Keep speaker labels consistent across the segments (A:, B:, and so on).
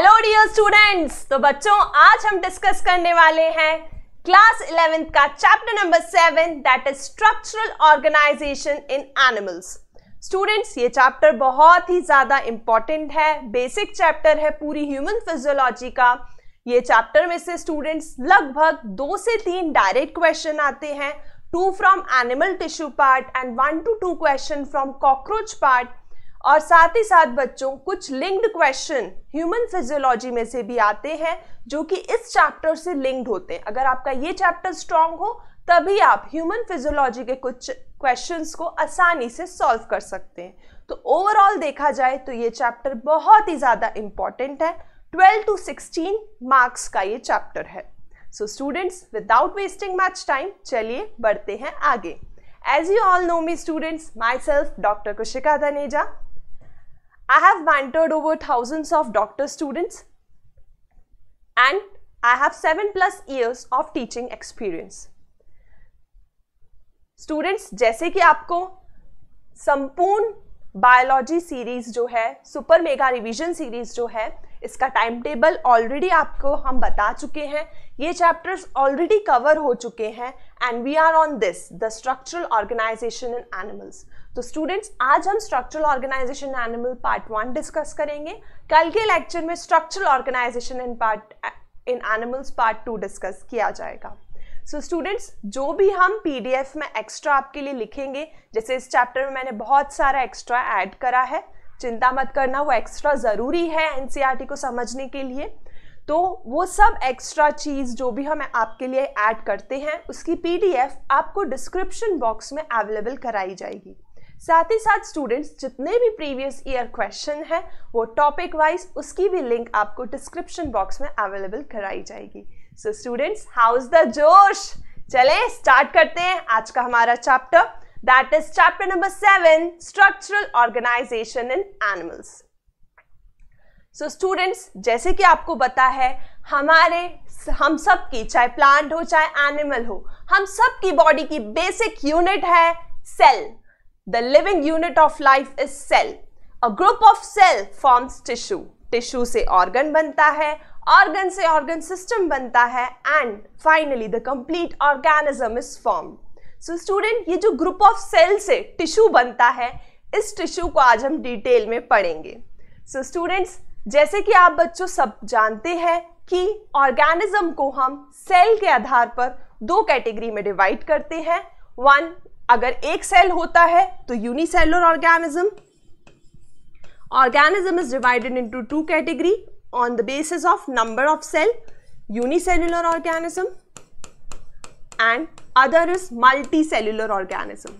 A: Hello dear students तो बच्चों आज हम डिस्कस करने वाले हैं क्लास इलेवेंथ का chapter number seven that is structural organisation in animals students ये चैप्टर बहुत ही ज़्यादा इम्पॉर्टेंट है बेसिक चैप्टर है पूरी ह्यूमन फिजियोलॉजी का ये चैप्टर में से स्टूडेंट्स लगभग दो से तीन डायरेक्ट क्वेश्चन आते हैं two from animal tissue part and one two two question from cockroach part और साथ ही साथ बच्चों कुछ लिंक्ड क्वेश्चन ह्यूमन फिजियोलॉजी में से भी आते हैं जो कि इस चैप्टर से लिंक्ड होते हैं अगर आपका ये चैप्टर स्ट्रांग हो तभी आप ह्यूमन फिजियोलॉजी के कुछ क्वेश्चंस को आसानी से सॉल्व कर सकते हैं तो ओवरऑल देखा जाए तो ये चैप्टर बहुत ही ज़्यादा इम्पॉर्टेंट है 12 टू 16 मार्क्स का ये चैप्टर है so students without wasting much time चलिए बढ़ते हैं आगे as you all know me students myself doctor Kushika Dhaneja I have mentored over thousands of doctor students and I have 7 plus years of teaching experience. Students जैसे कि आपको संपूर्ण biology series जो है सुपर मेगा रिवीजन सीरीज जो है इसका time table already आपको हम बता चुके हैं ये चैप्टर्स ऑलरेडी कवर हो चुके हैं and we are on this the structural organisation in animals तो स्टूडेंट्स आज हम structural organisation animal part one discuss करेंगे कल के लेक्चर में structural organisation in part in animals part two discuss किया जाएगा सो so, स्टूडेंट्स जो भी हम पीडीएफ में एक्स्ट्रा आपके लिए लिखेंगे जैसे इस चैप्टर में मैंने बहुत सारा एक्स्ट्रा ऐड करा है चिंता मत करना वो एक्स्ट्रा ज़रूरी है एन e को समझने के लिए तो वो सब एक्स्ट्रा चीज़ जो भी हम आपके लिए ऐड करते हैं उसकी पीडीएफ आपको डिस्क्रिप्शन बॉक्स में अवेलेबल कराई जाएगी साथ ही साथ स्टूडेंट्स जितने भी प्रीवियस ईयर क्वेश्चन है वो टॉपिक वाइज उसकी भी लिंक आपको डिस्क्रिप्शन बॉक्स में अवेलेबल कराई जाएगी so students how is the जोश चले स्टार्ट करते हैं आज का हमारा chapter that is chapter number seven structural organisation in animals so so students जैसे कि आपको पता है हमारे हम सब की चाहे प्लांट हो चाहे एनिमल हो हम सब की बॉडी की बेसिक यूनिट है cell The living unit of life is cell. A group of cell forms tissue. Tissue से organ बनता है organ से organ system बनता है and finally the complete organism is formed. So student ये जो group of cell से tissue बनता है इस टिश्यू को आज हम डिटेल में पढ़ेंगे सो so, स्टूडेंट्स जैसे कि आप बच्चों सब जानते हैं कि ऑर्गेनिज्म को हम सेल के आधार पर दो कैटेगरी में डिवाइड करते हैं वन अगर एक सेल होता है तो unicellular organism organism is divided into two category on the basis of number of cell unicellular organism and other is multicellular organism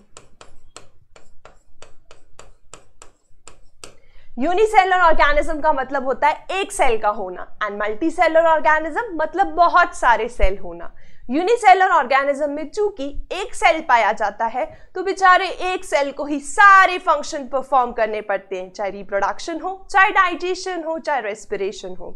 A: unicellular organism का मतलब होता है एक सेल का होना एंड मल्टी सेलर ऑर्गेनिज्म मतलब बहुत सारे सेल होना यूनिसेलर ऑर्गेनिज्म में चूंकि एक सेल पाया जाता है तो बेचारे एक सेल को ही सारे फंक्शन परफॉर्म करने पड़ते हैं चाहे रिप्रोडक्शन हो चाहे डाइजेशन हो चाहे रेस्पिरेशन हो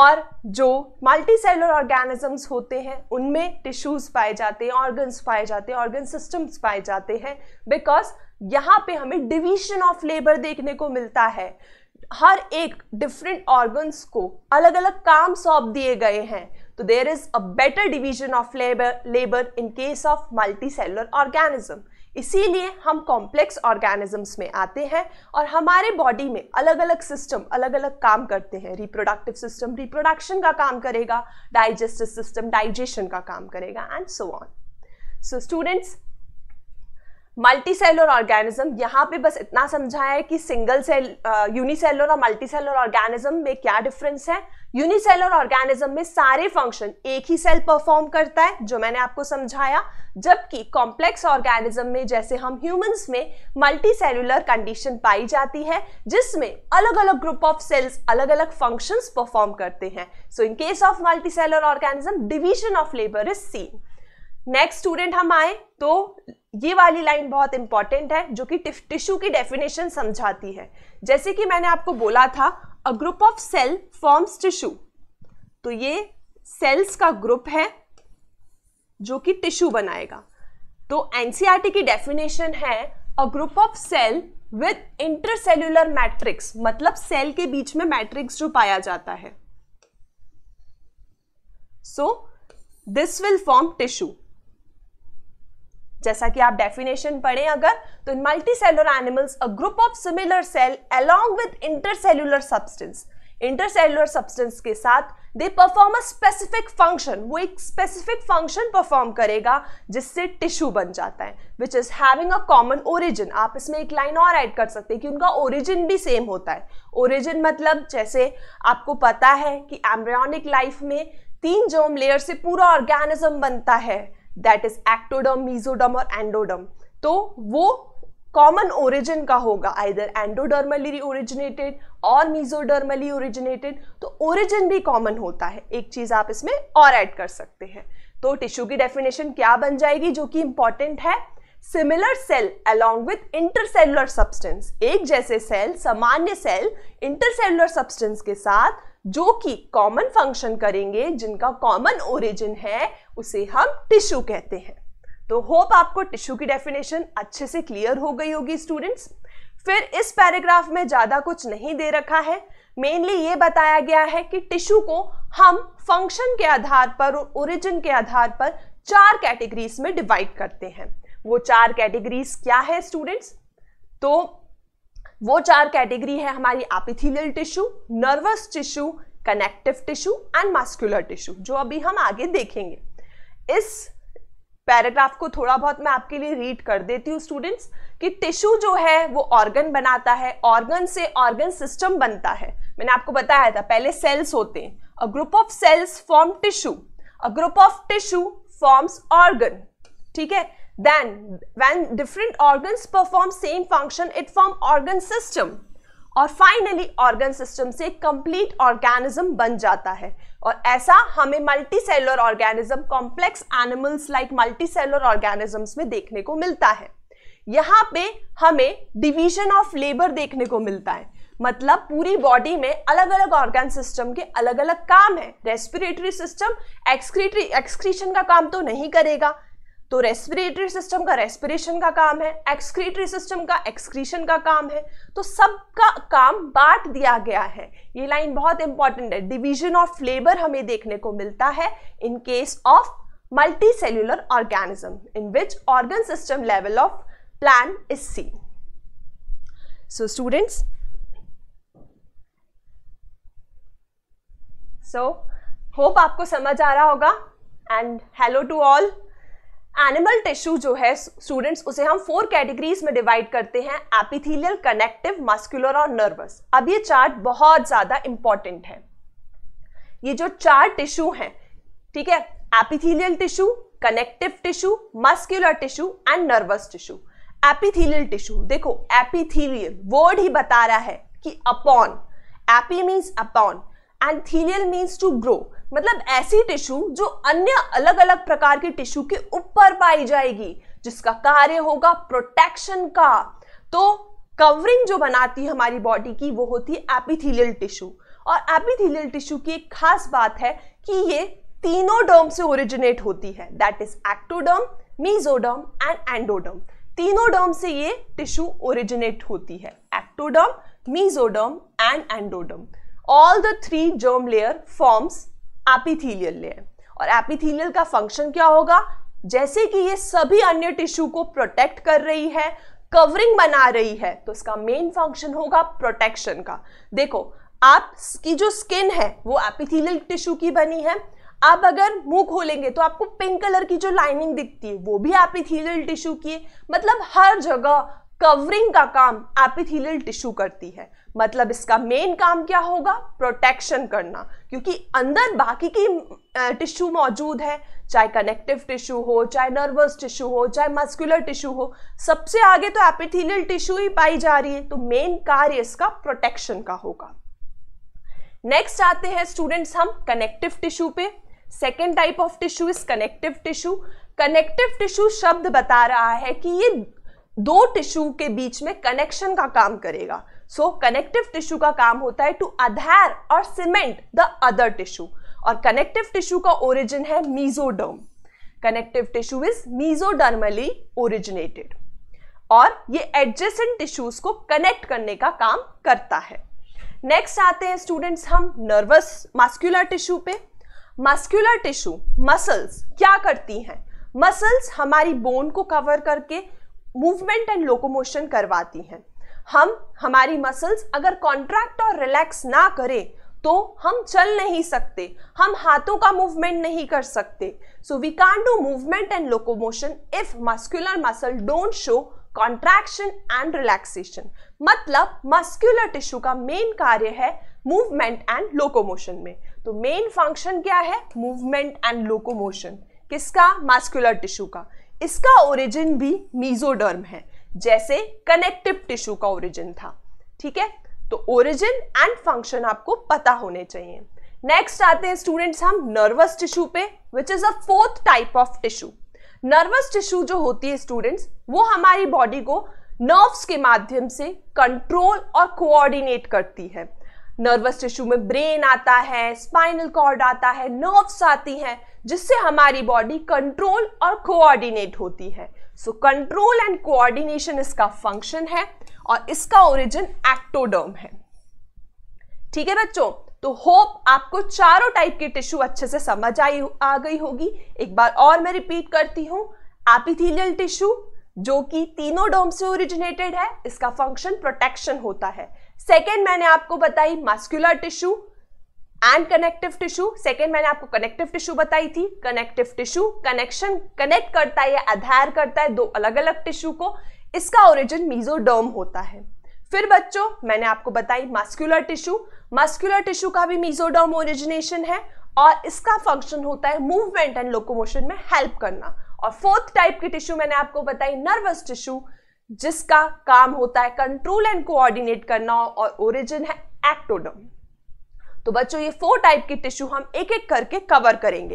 A: और जो मल्टी सेलर ऑर्गेनिजम्स होते हैं उनमें टिश्यूज पाए जाते हैं ऑर्गन्स पाए जाते हैं ऑर्गन सिस्टम्स पाए जाते हैं बिकॉज यहाँ पे हमें डिवीजन ऑफ लेबर देखने को मिलता है हर एक डिफरेंट ऑर्गन्स को अलग अलग काम सौंप दिए गए हैं तो there is a better division of labour labour in case of multicellular organism इसीलिए हम कॉम्प्लेक्स ऑर्गेनिजम्स में आते हैं और हमारे बॉडी में अलग अलग सिस्टम अलग अलग काम करते हैं रिप्रोडक्टिव सिस्टम रिप्रोडक्शन का काम करेगा डाइजेस्टिव सिस्टम डाइजेशन का काम करेगा and so on so students multicellular organism यहाँ पे बस इतना समझा है कि सिंगल सेल यूनिसेलर और मल्टी सेलर ऑर्गेनिज्म में क्या डिफरेंस है यूनिसेलर ऑर्गेनिज्म में सारे फंक्शन एक ही सेल परफॉर्म करता है जो मैंने आपको समझाया जबकि कॉम्प्लेक्स ऑर्गेनिज्म में जैसे हम ह्यूमंस में मल्टी सेलुलर कंडीशन पाई जाती है जिसमें अलग अलग ग्रुप ऑफ सेल्स अलग अलग फंक्शंस परफॉर्म करते हैं so in case of multicellular organism division of labour is seen next student हम आए तो ये वाली लाइन बहुत इंपॉर्टेंट है जो कि टिश्यू की डेफिनेशन समझाती है जैसे कि मैंने आपको बोला था a group of cell forms tissue तो ये सेल्स का ग्रुप है जो कि टिश्यू बनाएगा तो एनसीईआरटी e की डेफिनेशन है a group of cell with intercellular matrix मतलब सेल के बीच में मैट्रिक्स जो पाया जाता है so this will form tissue जैसा कि आप डेफिनेशन पढ़ें अगर तो in multicellular animals a group of similar cell along with intercellular substance intercellular substance के साथ they perform a specific function वो एक स्पेसिफिक फंक्शन परफॉर्म करेगा जिससे टिश्यू बन जाता है which is having a common origin आप इसमें एक लाइन और ऐड कर सकते हैं कि उनका ओरिजिन भी सेम होता है ओरिजिन मतलब जैसे आपको पता है कि एम्ब्रियोनिक लाइफ में तीन जोम लेयर से पूरा ऑर्गेनिज्म बनता है दैट इज एक्टोडम मीजोडम और एंडोडम तो वो कॉमन ओरिजिन का होगा आइदर एंडोडर्मली ओरिजिनेटेड और मीजोडर्मली ओरिजिनेटेड तो ओरिजिन भी कॉमन होता है एक चीज़ आप इसमें और ऐड कर सकते हैं तो टिश्यू की डेफिनेशन क्या बन जाएगी जो कि इंपॉर्टेंट है similar cell along with intercellular substance एक जैसे सेल सामान्य सेल इंटरसेलुलर सब्सटेंस के साथ जो कि कॉमन फंक्शन करेंगे जिनका कॉमन ओरिजिन है उसे हम टिश्यू कहते हैं तो होप आपको टिश्यू की डेफिनेशन अच्छे से क्लियर हो गई होगी स्टूडेंट्स फिर इस पैराग्राफ में ज़्यादा कुछ नहीं दे रखा है मेनली ये बताया गया है कि टिश्यू को हम फंक्शन के आधार पर और ओरिजिन के आधार पर चार कैटेगरीज में डिवाइड करते हैं वो चार कैटेगरीज क्या है स्टूडेंट्स तो वो चार कैटेगरी है हमारी epithelial tissue nervous tissue connective tissue and muscular tissue जो अभी हम आगे देखेंगे इस पैराग्राफ को थोड़ा बहुत मैं आपके लिए रीड कर देती हूँ स्टूडेंट्स कि टिश्यू जो है वो ऑर्गन बनाता है ऑर्गन से ऑर्गन सिस्टम बनता है मैंने आपको बताया था पहले सेल्स होते हैं a group of cells form tissue a group of tissue forms organ ठीक है Then when different organs perform same function, it form organ system. और फाइनली ऑर्गन सिस्टम से कंप्लीट ऑर्गेनिज्म बन जाता है और ऐसा हमें multicellular organism complex animals like multicellular organisms में देखने को मिलता है यहाँ पे हमें डिवीजन ऑफ लेबर देखने को मिलता है मतलब पूरी बॉडी में अलग अलग ऑर्गन सिस्टम के अलग अलग काम है रेस्पिरेटरी सिस्टम एक्सक्रीटरी एक्सक्रीशन का काम तो नहीं करेगा तो रेस्पिरेटरी सिस्टम का रेस्पिरेशन का काम है एक्सक्रीटरी सिस्टम का एक्सक्रीशन का काम है तो सबका काम बांट दिया गया है ये लाइन बहुत इंपॉर्टेंट है डिवीजन ऑफ लेबर हमें देखने को मिलता है in case of cellular organism in which organ system level of plan is seen so students so hope आपको समझ आ रहा होगा and hello to all animal tissue जो है स्टूडेंट्स उसे हम फोर कैटेगरीज में डिवाइड करते हैं एपिथेलियल कनेक्टिव मस्कुलर और नर्वस अब ये चार्ट बहुत ज़्यादा इंपॉर्टेंट है ये जो चार टिश्यू हैं ठीक है epithelial tissue connective tissue muscular tissue and nervous tissue epithelial tissue देखो एपिथेलियल वर्ड ही बता रहा है कि upon epi means upon thelial means to grow मतलब ऐसी टिश्यू जो अन्य अलग अलग प्रकार के टिश्यू के ऊपर पाई जाएगी जिसका कार्य होगा प्रोटेक्शन का तो कवरिंग जो बनाती है हमारी बॉडी की वो होती है एपिथीलियल टिश्यू और एपिथीलियल टिश्यू की एक खास बात है कि ये तीनों डर्म से ओरिजिनेट होती है that is ectoderm mesoderm and endoderm तीनों डर्म से ये टिश्यू ओरिजिनेट होती है ectoderm mesoderm and endoderm all the three germ layer forms epithelial layer और एपिथीलियल का फंक्शन क्या होगा जैसे कि ये सभी अन्य टिश्यू को प्रोटेक्ट कर रही है कवरिंग बना रही है तो इसका मेन फंक्शन होगा प्रोटेक्शन का देखो आपकी जो स्किन है वो एपिथीलियल टिश्यू की बनी है आप अगर मुंह खोलेंगे तो आपको पिंक कलर की जो लाइनिंग दिखती है वो भी एपिथीलियल टिश्यू की है मतलब हर जगह कवरिंग का काम एपिथीलियल टिश्यू करती है मतलब इसका मेन काम क्या होगा प्रोटेक्शन करना क्योंकि अंदर बाकी की टिश्यू मौजूद है चाहे कनेक्टिव टिश्यू हो चाहे नर्वस टिश्यू हो चाहे मस्कुलर टिश्यू हो सबसे आगे तो एपिथेलियल टिश्यू ही पाई जा रही है तो मेन कार्य इसका प्रोटेक्शन का होगा नेक्स्ट आते हैं स्टूडेंट्स हम कनेक्टिव टिश्यू पे second type of tissue is connective tissue connective tissue शब्द बता रहा है कि ये दो टिश्यू के बीच में कनेक्शन का काम करेगा सो कनेक्टिव टिश्यू का काम होता है टू अधेर और सीमेंट द अदर टिश्यू और कनेक्टिव टिश्यू का ओरिजिन है mesoderm connective tissue is mesodermally originated और ये एडजेसेंट टिश्यूज को कनेक्ट करने का काम करता है नेक्स्ट आते हैं स्टूडेंट्स हम नर्वस मास्क्यूलर टिश्यू पे मास्क्यूलर टिश्यू मसल्स क्या करती हैं मसल्स हमारी बोन को कवर करके मूवमेंट एंड लोकोमोशन करवाती हैं हम हमारी मसल्स अगर कॉन्ट्रैक्ट और रिलैक्स ना करें तो हम चल नहीं सकते हम हाथों का मूवमेंट नहीं कर सकते so we can do movement and locomotion if muscular muscle don't show contraction and relaxation मतलब मस्क्यूलर टिश्यू का मेन कार्य है मूवमेंट एंड लोकोमोशन में तो मेन फंक्शन क्या है मूवमेंट एंड लोकोमोशन किसका मस्क्यूलर टिश्यू का इसका ओरिजिन भी मीजोडर्म है जैसे कनेक्टिव टिश्यू का ओरिजिन था ठीक है तो ओरिजिन एंड फंक्शन आपको पता होने चाहिए नेक्स्ट आते हैं स्टूडेंट्स हम नर्वस टिश्यू पे which is a fourth type of tissue nervous tissue जो होती है स्टूडेंट्स वो हमारी बॉडी को नर्व्स के माध्यम से कंट्रोल और कोऑर्डिनेट करती है नर्वस टिश्यू में ब्रेन आता है स्पाइनल कॉर्ड आता है नर्व्स आती हैं जिससे हमारी बॉडी कंट्रोल और कोऑर्डिनेट होती है सो कंट्रोल एंड कोऑर्डिनेशन इसका फंक्शन है और इसका ओरिजिन एक्टोडर्म है ठीक है बच्चों तो होप आपको चारों टाइप के टिश्यू अच्छे से समझ आई आ गई होगी एक बार और मैं रिपीट करती हूं एपिथीलियल टिश्यू जो कि तीनों डोम से ओरिजिनेटेड है इसका फंक्शन प्रोटेक्शन होता है सेकेंड मैंने आपको बताई muscular tissue and connective tissue second मैंने आपको कनेक्टिव टिश्यू बताई थी कनेक्टिव टिश्यू कनेक्शन कनेक्ट करता है या आधार करता है दो अलग अलग टिश्यू को इसका ओरिजिन मीजोडर्म होता है फिर बच्चों मैंने आपको बताई मस्कुलर टिश्यू मस्कुलर टिश्यू का भी मीजोडर्म ओरिजिनेशन है और इसका फंक्शन होता है मूवमेंट एंड लोकोमोशन में हेल्प करना और फोर्थ टाइप की टिश्यू मैंने आपको बताई नर्वस टिश्यू जिसका काम होता है कंट्रोल एंड कोऑर्डिनेट करना और ओरिजिन है एक्टोडर्म तो बच्चों ये फोर टाइप के टिश्यू हम एक एक करके कवर करेंगे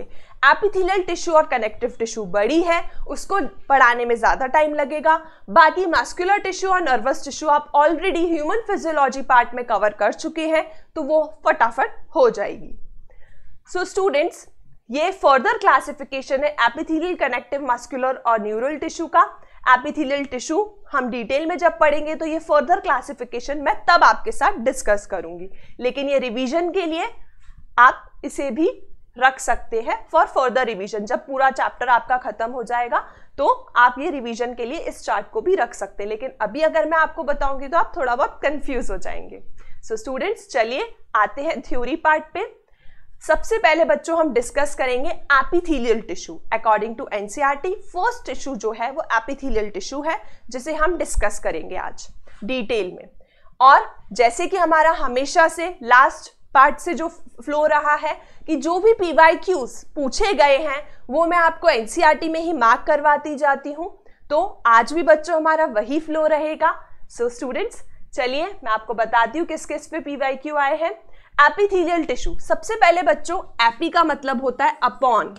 A: एपिथिलियल टिश्यू और कनेक्टिव टिश्यू बड़ी है उसको पढ़ाने में ज़्यादा टाइम लगेगा बाकी मास्कुलर टिश्यू और नर्वस टिश्यू आप ऑलरेडी ह्यूमन फिजियोलॉजी पार्ट में कवर कर चुके हैं तो वो फटाफट हो जाएगी सो so, स्टूडेंट्स ये फर्दर क्लासिफिकेशन है एपिथिलियल कनेक्टिव मस्कुलर और न्यूरल टिश्यू का एपिथिलियल टिश्यू हम डिटेल में जब पढ़ेंगे तो ये फर्दर क्लासिफिकेशन मैं तब आपके साथ डिस्कस करूंगी लेकिन ये रिवीजन के लिए आप इसे भी रख सकते हैं फॉर फर्दर रिवीजन जब पूरा चैप्टर आपका खत्म हो जाएगा तो आप ये रिवीजन के लिए इस चार्ट को भी रख सकते हैं लेकिन अभी अगर मैं आपको बताऊंगी तो आप थोड़ा बहुत कंफ्यूज हो जाएंगे सो स्टूडेंट्स चलिए आते हैं थ्योरी पार्ट पे सबसे पहले बच्चों हम डिस्कस करेंगे epithelial tissue according to NCERT first tissue जो है वो एपिथीलियल टिश्यू है जिसे हम डिस्कस करेंगे आज डिटेल में और जैसे कि हमारा हमेशा से लास्ट पार्ट से जो फ्लो रहा है कि जो भी पी वाई क्यूज पूछे गए हैं वो मैं आपको एनसीईआरटी e में ही मार्क करवाती जाती हूँ तो आज भी बच्चों हमारा वही फ्लो रहेगा सो स्टूडेंट्स चलिए मैं आपको बताती हूँ किस किस पे पी वाई क्यू आए हैं एपिथीलियल टिश्यू सबसे पहले बच्चों एपी का मतलब होता है अपॉन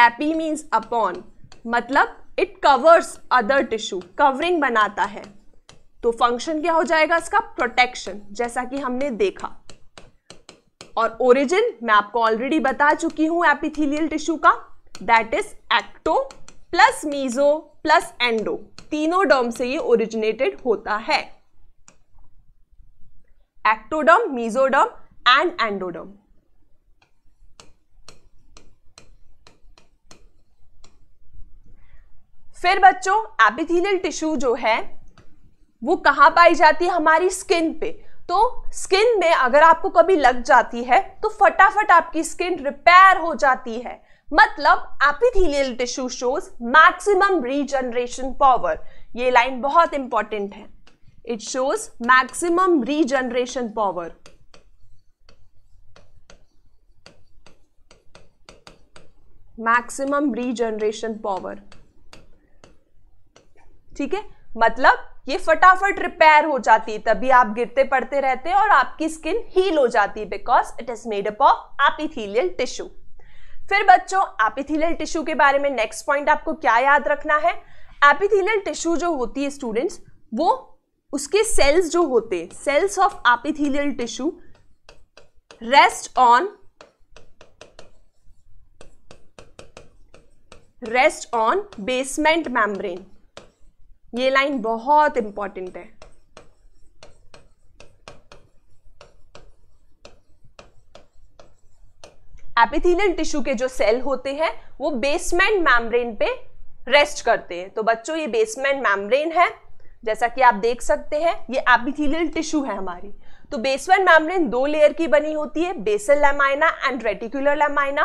A: एपी मीन्स अपॉन मतलब it covers other tissue covering बनाता है तो फंक्शन क्या हो जाएगा इसका प्रोटेक्शन जैसा कि हमने देखा और ओरिजिन मैं आपको ऑलरेडी बता चुकी हूं एपिथीलियल टिश्यू का that is ecto plus meso plus endo तीनों डर्म से ये ओरिजिनेटेड होता है एक्टोडर्म मीजोडर्म एंड एंडोडर्म फिर बच्चों एपिथेलियल टिश्यू जो है वो कहां पाई जाती है हमारी स्किन पे तो स्किन में अगर आपको कभी लग जाती है तो फटाफट आपकी स्किन रिपेयर हो जाती है मतलब epithelial tissue shows maximum regeneration power ये लाइन बहुत इंपॉर्टेंट है it shows maximum regeneration power. Maximum regeneration power. ठीक है मतलब ये फटाफट रिपेयर हो जाती है तभी आप गिरते पड़ते रहते हैं और आपकी स्किन हील हो जाती है because it is made up of epithelial tissue फिर बच्चों एपिथीलियल टिश्यू के बारे में नेक्स्ट पॉइंट आपको क्या याद रखना है एपिथीलियल टिश्यू जो होती है स्टूडेंट्स वो उसके सेल्स जो होते cells of epithelial tissue rest on rest on basement membrane ये लाइन बहुत इंपॉर्टेंट है एपिथेलियल टिश्यू के जो सेल होते हैं वो बेसमेंट मैम्ब्रेन पे रेस्ट करते हैं तो बच्चों ये बेसमेंट मैम्ब्रेन है जैसा कि आप देख सकते हैं ये एपिथीलियल टिश्यू है हमारी तो बेसमेंट मैमरिन दो लेयर की बनी होती है basal lamina and reticular lamina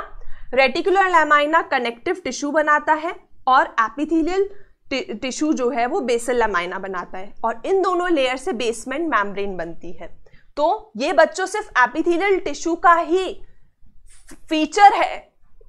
A: reticular lamina connective tissue बनाता है और एपिथीलियल टिश्यू जो है वो बेसल लेमाइना बनाता है और इन दोनों लेयर से बेसमेंट मैमब्रेन बनती है तो ये बच्चों सिर्फ एपिथीलियल टिश्यू का ही फीचर है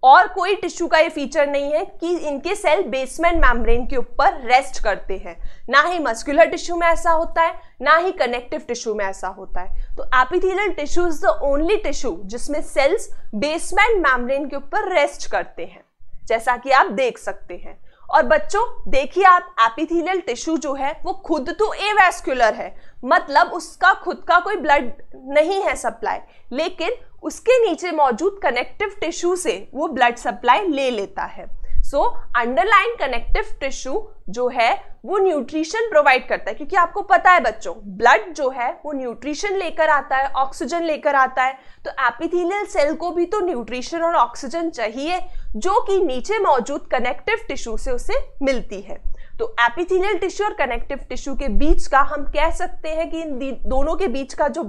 A: और कोई टिश्यू का ये फीचर नहीं है कि इनके सेल बेसमेंट मैम्ब्रेन के ऊपर रेस्ट करते हैं ना ही मस्कुलर टिश्यू में ऐसा होता है ना ही कनेक्टिव टिश्यू में ऐसा होता है तो epithelial tissue is the only tissue जिसमें सेल्स बेसमेंट मैम्ब्रेन के ऊपर रेस्ट करते हैं जैसा कि आप देख सकते हैं और बच्चों देखिए आप एपिथीलियल टिश्यू जो है वो खुद तो एवेस्क्युलर है मतलब उसका खुद का कोई ब्लड नहीं है सप्लाई लेकिन उसके नीचे मौजूद कनेक्टिव टिश्यू से वो ब्लड सप्लाई ले लेता है सो अंडरलाइन कनेक्टिव टिश्यू जो है वो न्यूट्रिशन प्रोवाइड करता है क्योंकि आपको पता है बच्चों ब्लड जो है वो न्यूट्रिशन लेकर आता है ऑक्सीजन लेकर आता है तो एपिथेलियल सेल को भी तो न्यूट्रिशन और ऑक्सीजन चाहिए जो कि नीचे मौजूद कनेक्टिव टिश्यू से उसे मिलती है तो एपिथेलियल टिश्यू और कनेक्टिव टिश्यू के बीच का हम कह सकते हैं कि इन दोनों के बीच का जो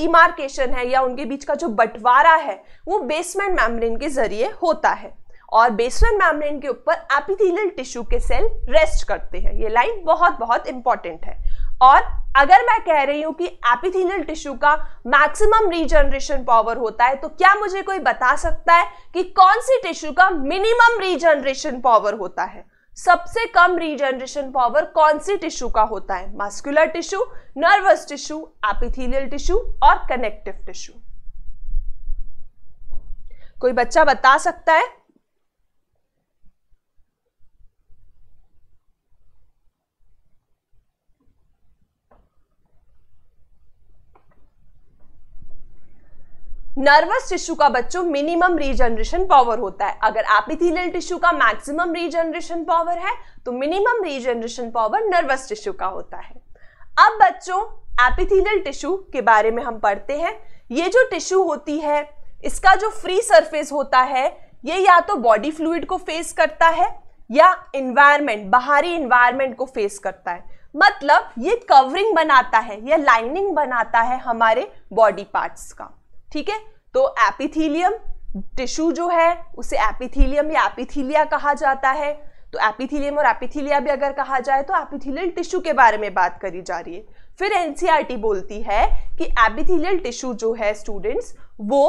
A: डिमार्केशन है या उनके बीच का जो बंटवारा है वो बेसमेंट मैम्ब्रेन के जरिए होता है और बेसमेंट मैम्ब्रेन के ऊपर एपिथीलियल टिश्यू के सेल रेस्ट करते हैं ये लाइन बहुत बहुत इंपॉर्टेंट है और अगर मैं कह रही हूँ कि एपिथीलियल टिश्यू का मैक्सिमम रीजनरेशन पावर होता है तो क्या मुझे कोई बता सकता है कि कौन सी टिश्यू का मिनिमम रीजनरेशन पावर होता है सबसे कम रीजनरेशन पावर कौन सी टिश्यू का होता है muscular tissue nervous tissue epithelial tissue और कनेक्टिव टिश्यू कोई बच्चा बता सकता है नर्वस टिश्यू का बच्चों मिनिमम रीजनरेशन पावर होता है अगर एपिथीलियल टिश्यू का मैक्सिमम रीजनरेशन पावर है तो minimum regeneration power nervous tissue का होता है अब बच्चों एपिथेलियल टिश्यू के बारे में हम पढ़ते हैं ये जो टिश्यू होती है इसका जो फ्री सरफेस होता है ये या तो बॉडी फ्लूइड को फेस करता है या इन्वायरमेंट बाहरी इन्वायरमेंट को फेस करता है मतलब ये कवरिंग बनाता है या लाइनिंग बनाता है हमारे बॉडी पार्ट्स का ठीक है तो एपिथीलियम टिश्यू जो है उसे एपिथीलियम या एपिथीलिया कहा जाता है तो एपिथीलियम और एपिथीलिया भी अगर कहा जाए तो एपिथीलियल टिश्यू के बारे में बात करी जा रही है फिर एनसीईआरटी बोलती है कि एपिथीलियल टिश्यू जो है स्टूडेंट्स वो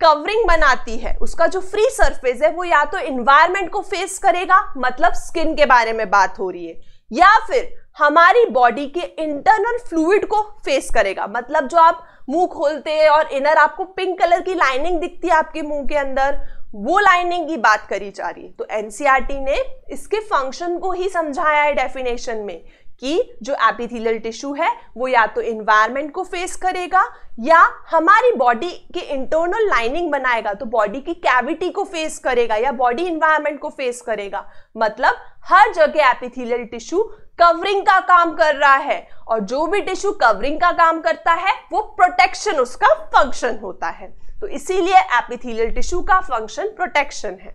A: कवरिंग बनाती है उसका जो फ्री सरफेस है वो या तो इन्वायरमेंट को फेस करेगा मतलब स्किन के बारे में बात हो रही है या फिर हमारी बॉडी के इंटरनल फ्लूड को फेस करेगा मतलब जो आप मुंह खोलते हैं और इनर आपको पिंक कलर की लाइनिंग दिखती है आपके मुंह के अंदर वो लाइनिंग की बात करी जा रही है तो एनसीईआरटी e ने इसके फंक्शन को ही समझाया है डेफिनेशन में कि जो एपिथिलियल टिश्यू है वो या तो इन्वायरमेंट को फेस करेगा या हमारी बॉडी के इंटरनल लाइनिंग बनाएगा तो बॉडी की कैविटी को फेस करेगा या बॉडी इन्वायरमेंट को फेस करेगा मतलब हर जगह एपिथिलियल टिश्यू कवरिंग का काम कर रहा है और जो भी टिश्यू कवरिंग का काम करता है वो प्रोटेक्शन उसका फंक्शन होता है तो इसीलिए एपिथेलियल टिश्यू का फंक्शन प्रोटेक्शन है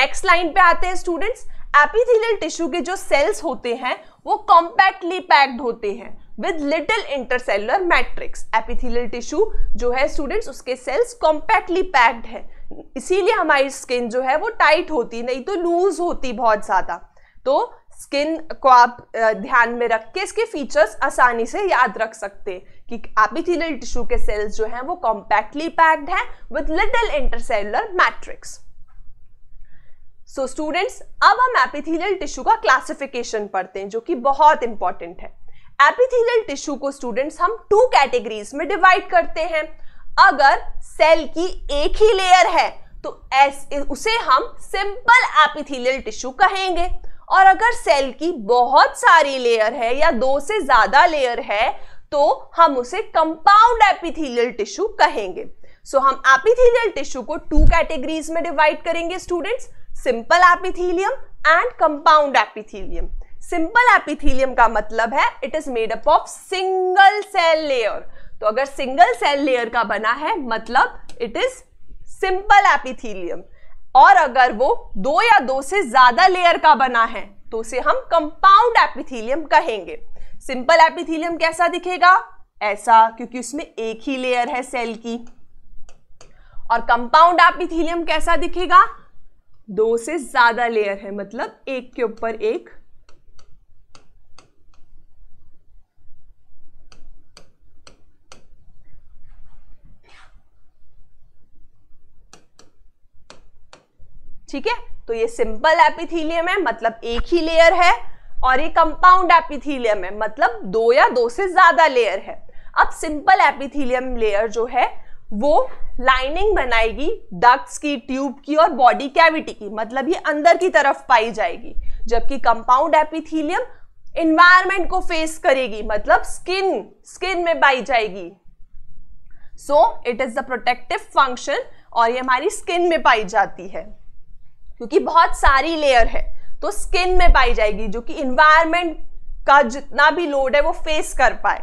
A: नेक्स्ट लाइन पे आते हैं स्टूडेंट्स एपिथेलियल टिश्यू के जो सेल्स होते हैं वो कॉम्पैक्टली पैक्ड होते हैं with little intercellular matrix epithelial tissue जो है स्टूडेंट्स उसके सेल्स कॉम्पैक्टली पैक्ड है इसीलिए हमारी स्किन जो है वो टाइट होती नहीं तो लूज होती बहुत ज़्यादा तो स्किन को आप ध्यान में रख के इसके फीचर्स आसानी से याद रख सकते कि एपिथेलियल टिश्यू के सेल्स जो हैं वो कॉम्पैक्टली पैक्ड हैं with little intercellular matrix so students अब हम एपिथेलियल टिश्यू का क्लासिफिकेशन पढ़ते हैं जो कि बहुत इंपॉर्टेंट है एपिथेलियल टिश्यू को स्टूडेंट्स हम टू कैटेगरीज में डिवाइड करते हैं अगर सेल की एक ही लेयर है तो एस, उसे हम सिंपल एपिथेलियल टिश्यू कहेंगे और अगर सेल की बहुत सारी लेयर है या दो से ज्यादा लेयर है तो हम उसे कंपाउंड एपिथेलियल टिश्यू कहेंगे सो so, हम एपिथेलियल टिश्यू को टू कैटेगरीज में डिवाइड करेंगे students simple epithelium and compound epithelium simple epithelium का मतलब है it is made up of single cell layer तो अगर सिंगल सेल लेयर का बना है मतलब इट इज सिंपल एपिथेलियम और अगर वो दो या दो से ज्यादा लेयर का बना है तो उसे हम कंपाउंड एपिथीलियम कहेंगे सिंपल एपिथीलियम कैसा दिखेगा ऐसा क्योंकि उसमें एक ही लेयर है सेल की और कंपाउंड एपिथीलियम कैसा दिखेगा दो से ज्यादा लेयर है मतलब एक के ऊपर एक ठीक है तो ये सिंपल एपिथीलियम है मतलब एक ही लेयर है और ये कंपाउंड एपिथीलियम है मतलब दो या दो से ज्यादा लेयर है अब सिंपल एपिथीलियम लेयर जो है वो लाइनिंग बनाएगी डक्ट्स की ट्यूब की और बॉडी कैविटी की मतलब ये अंदर की तरफ पाई जाएगी जबकि कंपाउंड एपिथीलियम इन्वायरमेंट को फेस करेगी मतलब स्किन स्किन में पाई जाएगी so it is the protective function और ये हमारी स्किन में पाई जाती है क्योंकि बहुत सारी लेयर है तो स्किन में पाई जाएगी जो कि इन्वायरमेंट का जितना भी लोड है वो फेस कर पाए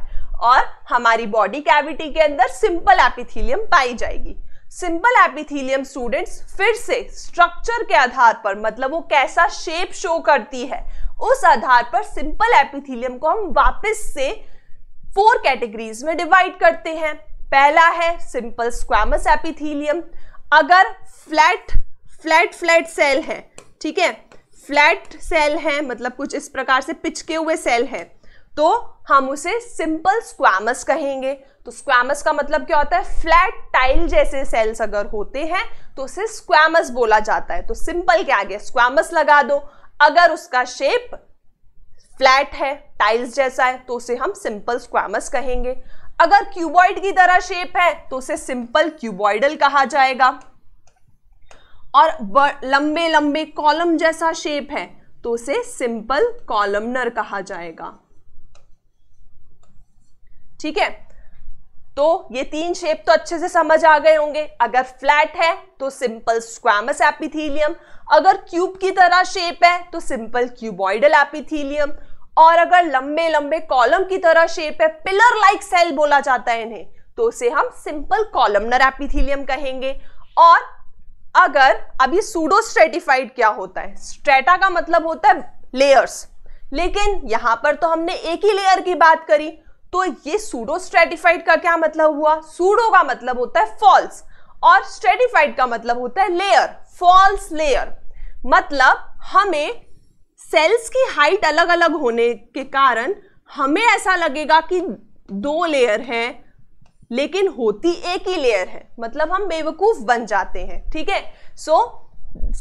A: और हमारी बॉडी कैविटी के अंदर सिंपल एपिथीलियम पाई जाएगी सिंपल एपिथीलियम स्टूडेंट्स फिर से स्ट्रक्चर के आधार पर मतलब वो कैसा शेप शो करती है उस आधार पर सिंपल एपिथीलियम को हम वापस से फोर कैटेगरीज में डिवाइड करते हैं पहला है सिंपल स्क्वामस एपिथीलियम अगर फ्लैट फ्लैट फ्लैट सेल है ठीक है फ्लैट सेल है मतलब कुछ इस प्रकार से पिचके हुए सेल हैं तो हम उसे सिंपल स्क्वामस कहेंगे तो स्क्वामस का मतलब क्या होता है फ्लैट टाइल जैसे सेल्स अगर होते हैं तो उसे स्क्वामस बोला जाता है तो सिंपल क्या आगे स्क्वामस लगा दो अगर उसका शेप फ्लैट है टाइल्स जैसा है तो उसे हम सिंपल स्क्वामस कहेंगे अगर क्यूबॉइड की तरह शेप है तो उसे सिंपल क्यूबॉइडल कहा जाएगा और लंबे लंबे कॉलम जैसा शेप है तो उसे सिंपल कॉलमनर कहा जाएगा ठीक है तो ये तीन शेप तो अच्छे से समझ आ गए होंगे अगर फ्लैट है तो सिंपल स्क्वामस एपिथीलियम अगर क्यूब की तरह शेप है तो सिंपल क्यूबॉइडल एपिथीलियम और अगर लंबे लंबे कॉलम की तरह शेप है पिलर लाइक सेल बोला जाता है इन्हें तो उसे हम सिंपल कॉलमनर एपिथीलियम कहेंगे और अगर अभी सूडो स्ट्रेटिफाइड क्या होता है स्ट्रेटा का मतलब होता है लेयर्स लेकिन यहां पर तो हमने एक ही लेयर की बात करी तो ये सूडो स्ट्रेटिफाइड का क्या मतलब हुआ सूडो का मतलब होता है फॉल्स और स्ट्रेटिफाइड का मतलब होता है लेयर फॉल्स लेयर मतलब हमें सेल्स की हाइट अलग अलग होने के कारण हमें ऐसा लगेगा कि दो लेयर हैं लेकिन होती एक ही लेयर है मतलब हम बेवकूफ बन जाते हैं ठीक है सो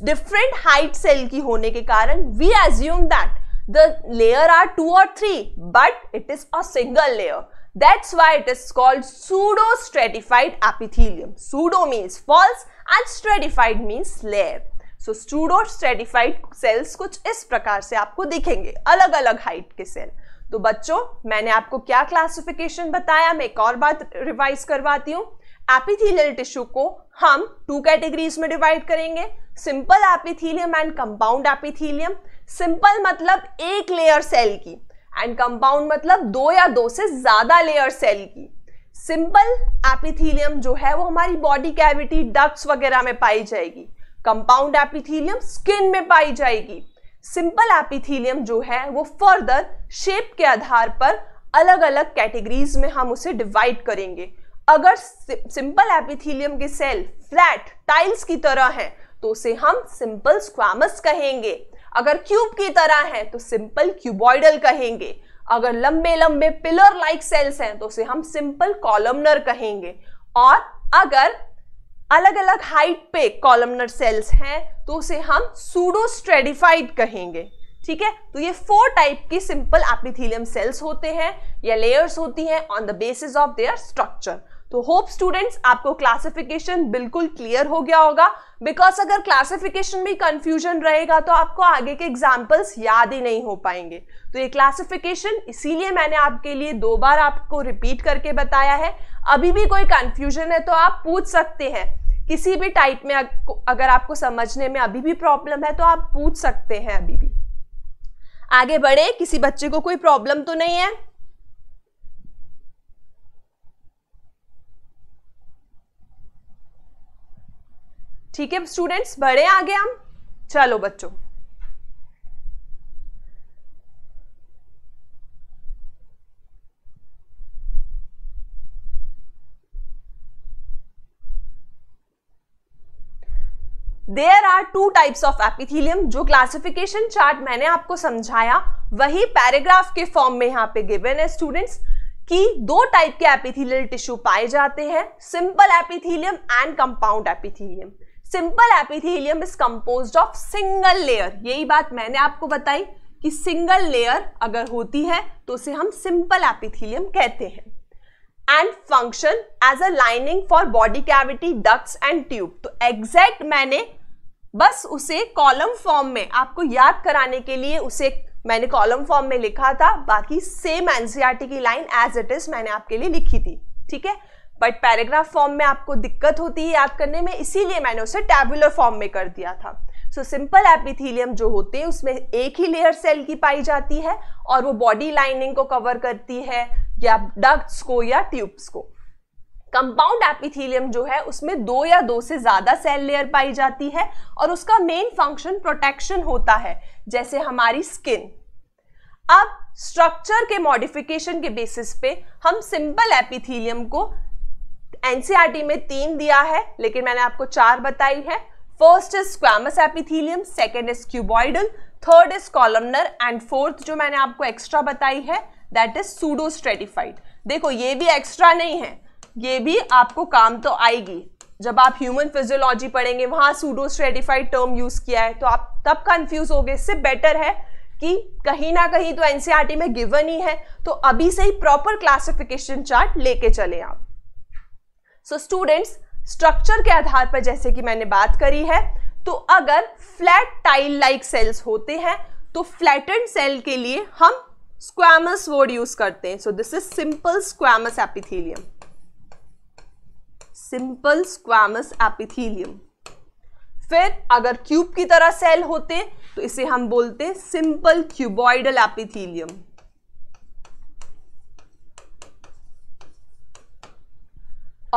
A: डिफरेंट हाइट सेल की होने के कारण we assume that the layer are two और three but it is a single layer that's why it is called pseudo stratified epithelium pseudo means false and stratified means layer so pseudo stratified cells कुछ इस प्रकार से आपको दिखेंगे अलग अलग height के सेल तो बच्चों मैंने आपको क्या क्लासिफिकेशन बताया मैं एक और बात रिवाइज करवाती हूँ एपिथीलियल टिश्यू को हम टू कैटेगरीज में डिवाइड करेंगे simple epithelium and compound epithelium simple मतलब एक लेयर सेल की एंड कंपाउंड मतलब दो या दो से ज्यादा लेयर सेल की सिंपल एपिथीलियम जो है वो हमारी बॉडी कैविटी डक्ट्स वगैरह में पाई जाएगी कंपाउंड एपिथीलियम स्किन में पाई जाएगी सिंपल एपिथीलियम जो है वो फर्दर शेप के आधार पर अलग अलग कैटेगरीज में हम उसे डिवाइड करेंगे अगर सिंपल एपिथीलियम के सेल फ्लैट टाइल्स की तरह हैं तो उसे हम सिंपल स्क्वामस कहेंगे अगर क्यूब की तरह है तो सिंपल क्यूबॉइडल कहेंगे अगर लंबे लंबे पिलर लाइक सेल्स हैं तो उसे हम सिंपल कॉलमनर कहेंगे और अगर अलग अलग हाइट पे कॉलमनर सेल्स हैं तो उसे हम सूडो स्ट्रेडिफाइड कहेंगे ठीक है तो ये फोर टाइप की सिंपल एपिथीलियम सेल्स होते हैं या लेयर्स होती हैं on the basis of their structure तो होप स्टूडेंट्स आपको क्लासिफिकेशन बिल्कुल क्लियर हो गया होगा बिकॉज अगर क्लासिफिकेशन में कंफ्यूजन रहेगा तो आपको आगे के एग्जाम्पल्स याद ही नहीं हो पाएंगे तो ये क्लासिफिकेशन इसीलिए मैंने आपके लिए दो बार आपको रिपीट करके बताया है अभी भी कोई कंफ्यूजन है तो आप पूछ सकते हैं किसी भी टाइप में अगर आपको समझने में अभी भी प्रॉब्लम है तो आप पूछ सकते हैं अभी भी आगे बढ़े किसी बच्चे को कोई प्रॉब्लम तो नहीं है ठीक है स्टूडेंट्स बढ़े आगे हम चलो बच्चों there are two types of epithelium जो क्लासिफिकेशन चार्ट मैंने आपको समझाया वही पैराग्राफ के फॉर्म में यहाँ पे गिवन है स्टूडेंट्स कि दो टाइप के एपिथीलियल टिश्यू पाए जाते हैं simple epithelium and compound epithelium simple epithelium is compose of single layer यही बात मैंने आपको बताई कि सिंगल लेयर अगर होती है तो उसे हम सिंपल एपिथीलियम कहते हैं and function as a lining for body cavity ducts and tube तो एग्जैक्ट मैंने बस उसे कॉलम फॉर्म में आपको याद कराने के लिए उसे मैंने कॉलम फॉर्म में लिखा था बाकी सेम एनसीआरटी e की लाइन एज इट इज मैंने आपके लिए लिखी थी ठीक है बट पैराग्राफ फॉर्म में आपको दिक्कत होती है याद करने में इसीलिए मैंने उसे टैबुलर फॉर्म में कर दिया था सो सिंपल एपिथीलियम जो होते हैं उसमें एक ही लेयर सेल की पाई जाती है और वो बॉडी लाइनिंग को कवर करती है या डक्ट्स को या ट्यूब्स को कंपाउंड एपिथीलियम जो है उसमें दो या दो से ज्यादा सेल लेयर पाई जाती है और उसका मेन फंक्शन प्रोटेक्शन होता है जैसे हमारी स्किन अब स्ट्रक्चर के मॉडिफिकेशन के बेसिस पे हम सिंपल एपिथीलियम को एनसीआरटी e में तीन दिया है लेकिन मैंने आपको चार बताई है first is squamous epithelium second is cuboidal third is columnar and fourth जो मैंने आपको एक्स्ट्रा बताई है दैट इज सूडो स्ट्रेटिफाइड देखो ये भी एक्स्ट्रा नहीं है ये भी आपको काम तो आएगी जब आप ह्यूमन फिजियोलॉजी पढ़ेंगे वहां सूडो स्ट्रेटिफाइड टर्म यूज किया है तो आप तब कंफ्यूज हो गए इससे बेटर है कि कहीं ना कहीं तो एनसीआरटी e में गिवन ही है तो अभी से ही प्रॉपर क्लासिफिकेशन चार्ट लेके चले आप सो स्टूडेंट्स स्ट्रक्चर के आधार पर जैसे कि मैंने बात करी है तो अगर फ्लैट टाइल लाइक सेल्स होते हैं तो फ्लैटेड सेल के लिए हम स्क्वामस वर्ड यूज करते हैं so this is simple squamous epithelium simple squamous epithelium फिर अगर क्यूब की तरह सेल होते तो इसे हम बोलते सिंपल क्यूबॉइडल एपिथीलियम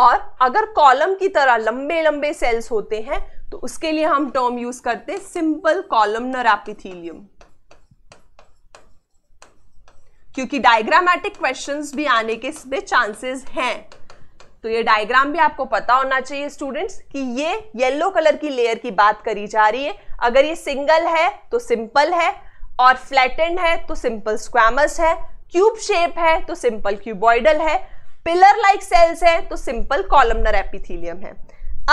A: और अगर कॉलम की तरह लंबे लंबे सेल्स होते हैं तो उसके लिए हम टर्म यूज करते सिंपल कॉलमनर एपिथीलियम क्योंकि डायग्रामेटिक क्वेश्चंस भी आने के इसमें चांसेस हैं तो ये डायग्राम भी आपको पता होना चाहिए स्टूडेंट्स कि ये येलो कलर की लेयर की बात करी जा रही है अगर ये सिंगल है तो सिंपल है और फ्लैटेंड है तो सिंपल स्क्वामस है क्यूब शेप है तो सिंपल क्यूबॉइडल है पिलर लाइक सेल्स है तो सिंपल कॉलमनर एपिथीलियम है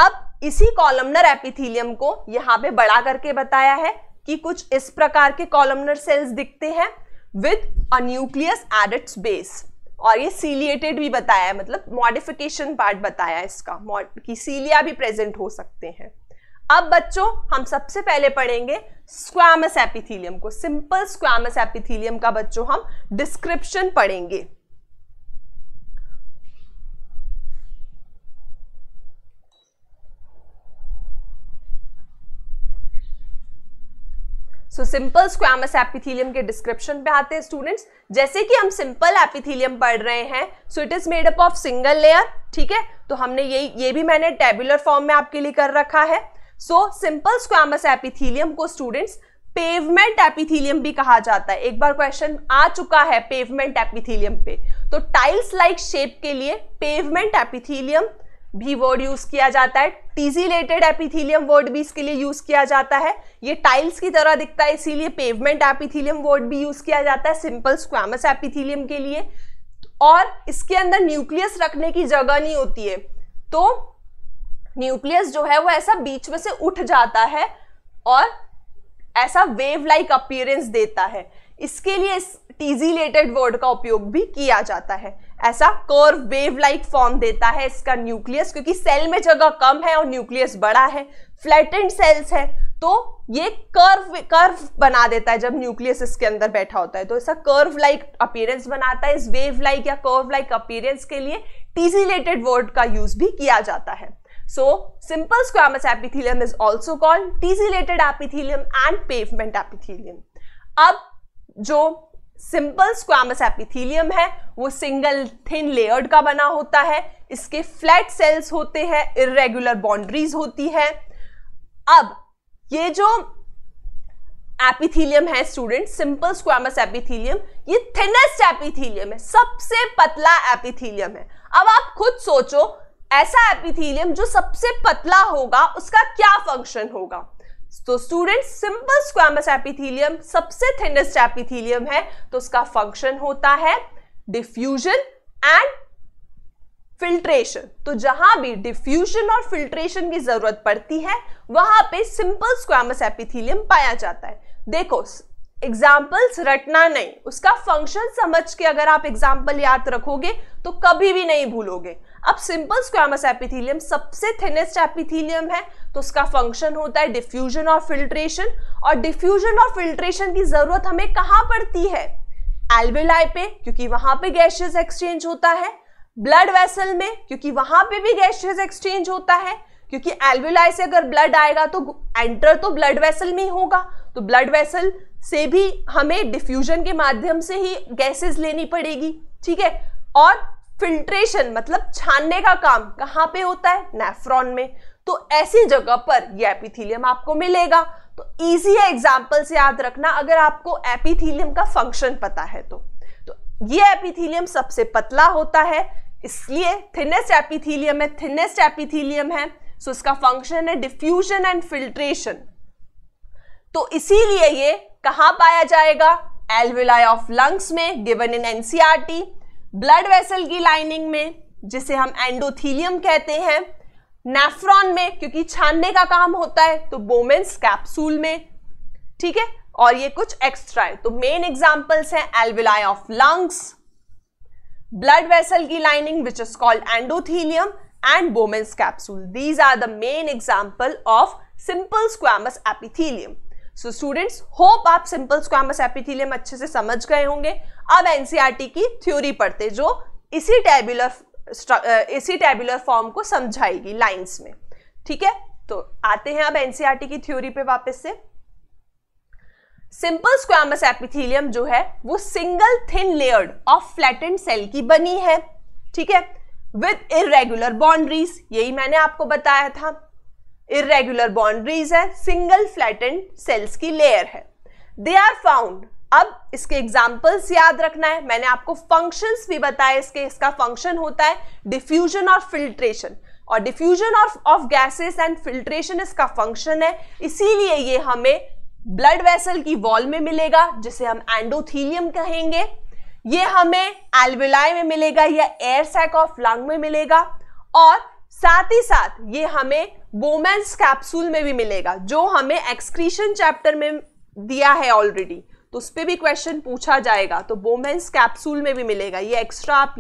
A: अब इसी कॉलमनर एपिथीलियम को यहाँ पे बड़ा करके बताया है कि कुछ इस प्रकार के कॉलमनर सेल्स दिखते हैं with a nucleus at its base और ये सीलिएटेड भी बताया है मतलब मॉडिफिकेशन पार्ट बताया है इसका कि सीलिया भी प्रेजेंट हो सकते हैं अब बच्चों हम सबसे पहले पढ़ेंगे स्क्वामस एपिथीलियम को सिंपल स्क्वामस एपिथीलियम का बच्चों हम डिस्क्रिप्शन पढ़ेंगे सो सिंपल स्क्वामस एपिथीलियम के डिस्क्रिप्शन पे आते हैं स्टूडेंट्स जैसे कि हम सिंपल एपिथीलियम पढ़ रहे हैं so it is made up of single layer ठीक है तो हमने ये ये भी मैंने टेबुलर फॉर्म में आपके लिए कर रखा है सो सिंपल स्क्वामस एपिथीलियम को स्टूडेंट्स पेवमेंट एपिथीलियम भी कहा जाता है एक बार क्वेश्चन आ चुका है पेवमेंट एपिथीलियम पे तो टाइल्स लाइक शेप के लिए पेवमेंट एपिथीलियम भी वर्ड यूज किया जाता है टीजीलेटेड एपिथीलियम वर्ड भी इसके लिए यूज किया जाता है ये टाइल्स की तरह दिखता है इसीलिए पेवमेंट एपिथीलियम वर्ड भी यूज किया जाता है सिंपल स्क्वामस एपिथीलियम के लिए और इसके अंदर न्यूक्लियस रखने की जगह नहीं होती है तो न्यूक्लियस जो है वो ऐसा बीच में से उठ जाता है और ऐसा वेव लाइक अपियरेंस देता है इसके लिए इस टीजीलेटेड वर्ड का उपयोग भी किया जाता है ऐसा कर्व वेव लाइक फॉर्म देता है इसका न्यूक्लियस क्योंकि सेल में जगह कम है और न्यूक्लियस बड़ा है फ्लैटेंड सेल्स है तो ये कर्व कर्व बना देता है जब न्यूक्लियस इसके अंदर बैठा होता है तो ऐसा कर्व लाइक अपीयरेंस बनाता है इस वेव लाइक या कर्व लाइक अपीयरेंस के लिए टीजिलेटेड वर्ड का यूज भी किया जाता है so simple squamous epithelium is also called tessellated epithelium and pavement epithelium अब जो सिंपल स्क्वामस एपिथीलियम है वो सिंगल थिन लेयर्ड का बना होता है इसके फ्लैट सेल्स होते हैं इरेगुलर बाउंड्रीज होती है अब ये जो एपिथीलियम है स्टूडेंट सिंपल स्क्वामस एपिथीलियम ये थिनेस्ट एपिथीलियम है सबसे पतला एपिथीलियम है अब आप खुद सोचो ऐसा एपिथीलियम जो सबसे पतला होगा उसका क्या फंक्शन होगा तो स्टूडेंट सिंपल स्क्वामस एपिथीलियम सबसे थिनेस्ट एपिथीलियम है तो उसका फंक्शन होता है डिफ्यूजन एंड फिल्ट्रेशन तो जहां भी डिफ्यूजन और फिल्ट्रेशन की जरूरत पड़ती है वहां पे सिंपल स्क्वामस एपिथीलियम पाया जाता है देखो एग्जाम्पल्स रटना नहीं उसका फंक्शन समझ के अगर आप एग्जाम्पल याद रखोगे तो कभी भी नहीं भूलोगे अब सिंपल स्क्वामस एपिथीलियम सबसे थिनेस्ट एपिथीलियम है तो उसका फंक्शन होता है डिफ्यूजन और फिल्ट्रेशन और डिफ्यूजन और फिल्ट्रेशन की जरूरत हमें कहाँ पड़ती है एल्वेलाई पे क्योंकि वहां पे गैसेस एक्सचेंज होता है ब्लड वेसल में क्योंकि वहां पे भी गैसेस एक्सचेंज होता है क्योंकि एल्वेलाई से अगर ब्लड आएगा तो एंटर तो ब्लड वेसल में ही होगा तो ब्लड वेसल से भी हमें डिफ्यूजन के माध्यम से ही गैसेस लेनी पड़ेगी ठीक है और फिल्ट्रेशन मतलब छानने का काम कहाँ पे होता है नेफ्रॉन में तो ऐसी जगह पर ये एपिथीलियम आपको मिलेगा तो इजी है एग्जाम्पल से याद रखना अगर आपको एपिथीलियम का फंक्शन पता है तो तो ये एपिथीलियम सबसे पतला होता है इसलिए थिनेस्ट एपिथीलियम है थिनेस्ट एपिथीलियम है सो इसका फंक्शन है डिफ्यूजन एंड फिल्ट्रेशन तो इसीलिए ये कहाँ पाया जाएगा एलविलाई ऑफ लंग्स में given in NCERT blood vessel की लाइनिंग में जिसे हम एंडोथीलियम कहते हैं नेफ्रॉन में क्योंकि छानने का काम होता है तो बोमेंस कैप्सूल में ठीक है और ये कुछ एक्स्ट्रा है तो मेन एग्जांपल्स हैं alveoli of lungs blood vessel की lining which is called endothelium and Bowman's capsule these are the main example of simple squamous epithelium so students hope आप सिंपल स्क्वामस एपिथीलियम अच्छे से समझ गए होंगे अब एनसीईआरटी e की थ्योरी पढ़ते जो इसी टेबुलर uh, इसी टेबुलर फॉर्म को समझाएगी लाइंस में ठीक है तो आते हैं अब एनसीईआरटी e की थ्योरी पे वापस से सिंपल स्क्वामस एपिथीलियम जो है वो single thin layered of flattened cell की बनी है ठीक है विद इरेगुलर बाउंड्रीज यही मैंने आपको बताया था इरेगुलर बाउंड्रीज है सिंगल फ्लैटेंड सेल्स की लेयर है दे आर फाउंड अब इसके एग्जाम्पल्स याद रखना है मैंने आपको फंक्शंस भी बताए इसके इसका फंक्शन होता है डिफ्यूजन और फिल्ट्रेशन और diffusion of of gases and filtration इसका फंक्शन है इसीलिए ये हमें ब्लड वेसल की वॉल में मिलेगा जिसे हम एंडोथीलियम कहेंगे ये हमें एल्विलाई में मिलेगा या एयर सैक ऑफ लंग में मिलेगा और साथ ही साथ ये हमें बोमेंस कैप्सूल में भी मिलेगा जो हमें एक्सक्रीशन चैप्टर में दिया है ऑलरेडी तो उस पर भी क्वेश्चन पूछा जाएगा तो बोमेंस कैप्सूल में भी मिलेगा ये एक्स्ट्रा आप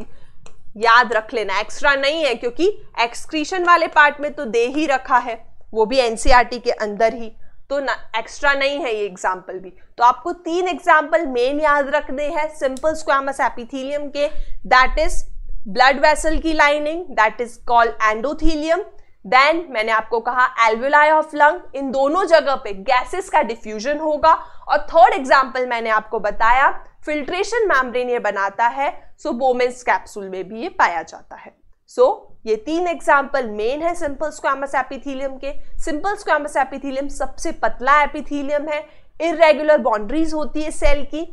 A: याद रख लेना एक्स्ट्रा नहीं है क्योंकि एक्सक्रीशन वाले पार्ट में तो दे ही रखा है वो भी एनसीईआरटी e के अंदर ही तो ना एक्स्ट्रा नहीं है ये एग्जाम्पल भी तो आपको तीन एग्जाम्पल मेन याद रखने हैं सिंपल स्क्वामस एपिथीलियम के दैट इज ब्लड वेसल की lining that is called endothelium then मैंने आपको कहा एल्वुलाई ऑफ लंग इन दोनों जगह पे गैसेस का डिफ्यूजन होगा और थर्ड एग्जाम्पल मैंने आपको बताया फिल्ट्रेशन मैमब्रेन ये बनाता है सो बोमेंस कैप्सूल में भी ये पाया जाता है सो so, ये तीन एग्जाम्पल मेन है सिंपल स्क्वामस एपिथीलियम के सिंपल स्क्वामस एपिथीलियम सबसे पतला एपिथीलियम है इरेगुलर बाउंड्रीज होती है सेल की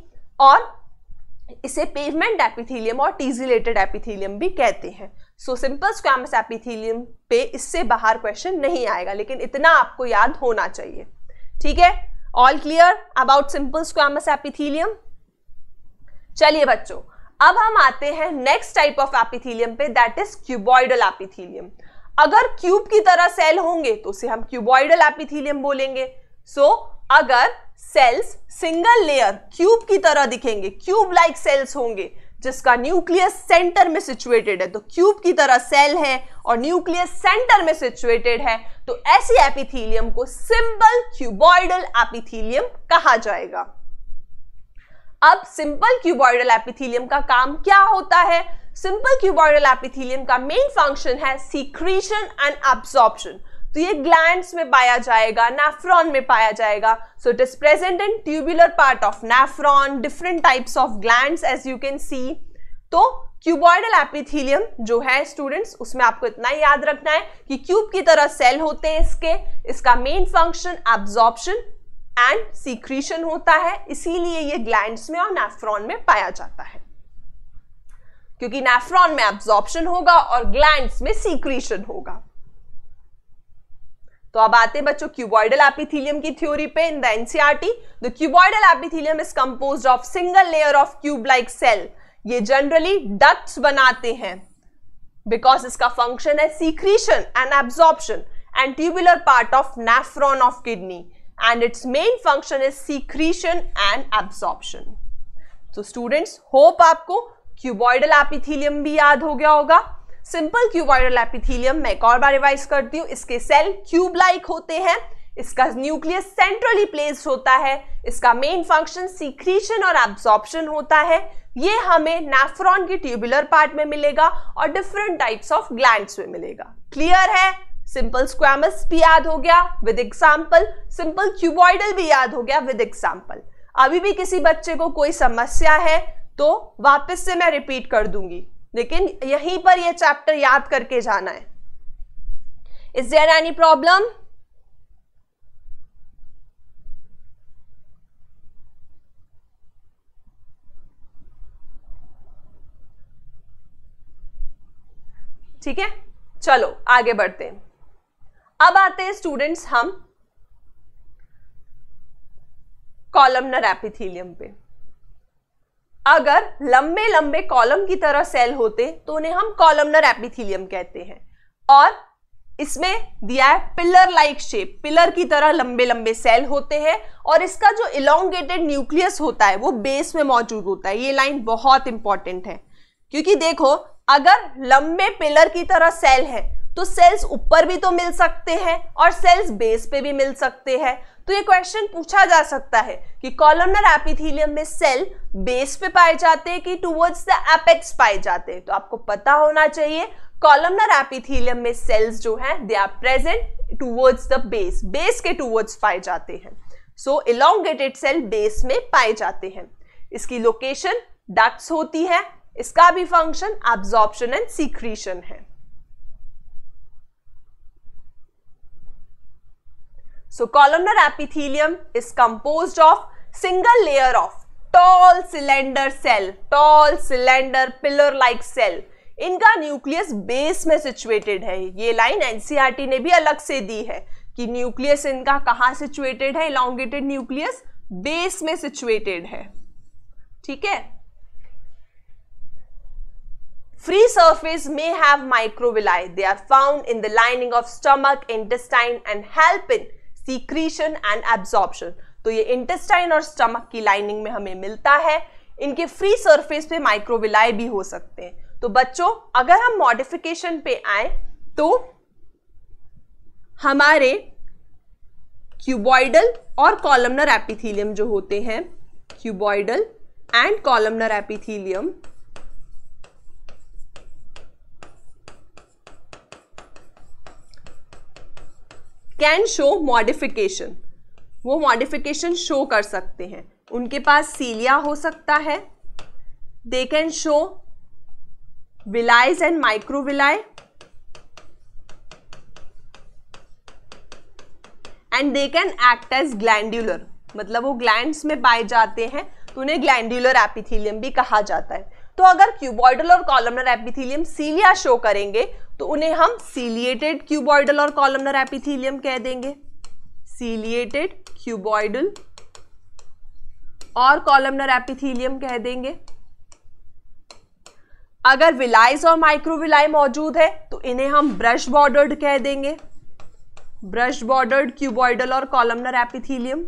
A: और इसे पेवमेंट एपिथीलियम और टीजिलेटेड एपिथीलियम भी कहते हैं सो सिंपल स्क्वामस एपिथीलियम पे इससे बाहर क्वेश्चन नहीं आएगा लेकिन इतना आपको याद होना चाहिए ठीक है all clear about simple squamous epithelium चलिए बच्चों अब हम आते हैं नेक्स्ट टाइप ऑफ एपिथीलियम पे दैट इज क्यूबॉइडल एपिथीलियम अगर क्यूब की तरह सेल होंगे तो उसे हम क्यूबॉइडल एपिथीलियम बोलेंगे सो so, अगर सेल्स सिंगल लेयर क्यूब की तरह दिखेंगे क्यूब लाइक सेल्स होंगे जिसका न्यूक्लियस सेंटर में सिचुएटेड है तो क्यूब की तरह सेल है और न्यूक्लियस सेंटर में सिचुएटेड है तो ऐसी एपिथीलियम को सिंपल क्यूबॉइडल एपिथीलियम कहा जाएगा अब सिंपल क्यूबॉइडल एपिथीलियम का काम क्या होता है सिंपल क्यूबॉइडल एपिथीलियम का मेन फंक्शन है सीक्रीशन एंड एब्सॉर्प्शन तो ये ग्लैंड्स में पाया जाएगा नेफ्रॉन में पाया जाएगा so it is present in tubular part of nephron different types of glands as you can see तो क्यूबॉइडल एपिथीलियम जो है स्टूडेंट्स उसमें आपको इतना ही याद रखना है कि क्यूब की तरह सेल होते हैं इसके इसका main function absorption and secretion होता है इसीलिए ये ग्लैंड्स में और नेफ्रॉन में पाया जाता है क्योंकि नेफ्रॉन में एब्जॉर्प्शन होगा और ग्लैंड्स में सीक्रीशन होगा तो अब आते हैं बच्चों क्यूबॉइडल एपिथीलियम की थ्योरी पे in the NCERT the cuboidal epithelium is compose of single layer of cube like cell ये जनरली डक्ट्स बनाते हैं बिकॉज इसका फंक्शन है secretion and absorption and tubular part of nephron of kidney and its main function is secretion and absorption तो students hope आपको cuboidal epithelium भी याद हो गया होगा सिंपल क्यूबॉइडल एपिथीलियम मैं एक और बार रिवाइज करती हूँ इसके सेल क्यूब लाइक होते हैं इसका न्यूक्लियस सेंट्रली प्लेस्ड होता है इसका मेन फंक्शन सीक्रीशन और एब्जॉर्प्शन होता है ये हमें नेफ्रॉन के ट्यूबुलर पार्ट में मिलेगा और डिफरेंट टाइप्स ऑफ ग्लैंड्स में मिलेगा क्लियर है सिंपल स्क्वामस भी याद हो गया विद एग्जाम्पल सिंपल क्यूबॉइडल भी याद हो गया विद एग्जाम्पल अभी भी किसी बच्चे को कोई समस्या है तो वापस से मैं रिपीट कर दूंगी लेकिन यहीं पर यह चैप्टर याद करके जाना है इज देयर एनी प्रॉब्लम ठीक है चलो आगे बढ़ते हैं अब आते हैं स्टूडेंट्स हम कॉलमनर एपिथीलियम पे अगर लंबे लंबे कॉलम की तरह सेल होते तो उन्हें हम कॉलमनर एपिथीलियम कहते हैं और इसमें दिया है पिलर लाइक शेप पिलर की तरह लंबे लंबे सेल होते हैं और इसका जो इलांगेटेड न्यूक्लियस होता है वो बेस में मौजूद होता है ये लाइन बहुत इंपॉर्टेंट है क्योंकि देखो अगर लंबे पिलर की तरह सेल है तो सेल्स ऊपर भी तो मिल सकते हैं और सेल्स बेस पे भी मिल सकते हैं तो ये क्वेश्चन पूछा जा सकता है कि कॉलोनर एपिथीलियम में सेल बेस पे पाए जाते हैं कि टूवर्ड्स द एपेक्स पाए जाते हैं तो आपको पता होना चाहिए कॉलमनर एपिथीलियम में सेल्स जो हैं they are present towards the base base के टूवर्ड्स पाए जाते हैं सो इलोंगेटेड सेल बेस में पाए जाते हैं इसकी लोकेशन डक्ट्स होती है इसका भी फंक्शन एब्जॉर्प्शन एंड सीक्रीशन है so columnar epithelium is compose of single layer of tall cylinder cell tall cylinder pillar like cell इनका न्यूक्लियस बेस में सिचुएटेड है ये लाइन एनसीआर e ने भी अलग से दी है कि न्यूक्लियस इनका कहां सिचुएटेड है इलांगेटेड न्यूक्लियस बेस में सिचुएटेड है ठीक है free surface may have microvilli they are found in the lining of stomach intestine and help in secretion and absorption तो ये इंटेस्टाइन और स्टमक की लाइनिंग में हमें मिलता है इनके फ्री सरफेस पे माइक्रोविलाई भी हो सकते हैं तो बच्चों अगर हम मॉडिफिकेशन पे आए तो हमारे क्यूबॉइडल और कॉलमनर एपिथीलियम जो होते हैं cuboidal and columnar epithelium can show modification वो मॉडिफिकेशन शो कर सकते हैं उनके पास सीलिया हो सकता है they can show villi and microvilli and they can act as glandular मतलब वो ग्लैंड्स में पाए जाते हैं तो उन्हें ग्लैंडुलर एपिथीलियम भी कहा जाता है तो अगर क्यूबॉइडल और कॉलमनर एपिथीलियम सीलिया शो करेंगे तो उन्हें हम सीलिएटेड क्यूबॉइडल और कॉलमनर एपिथीलियम कह देंगे सीलिएटेड क्यूबॉइडल और कॉलमनर एपिथीलियम कह देंगे अगर विलाइज और माइक्रोविलाई मौजूद है तो इन्हें हम ब्रश बॉर्डर्ड कह देंगे ब्रश बॉर्डर्ड क्यूबॉइडल और कॉलमनर एपिथीलियम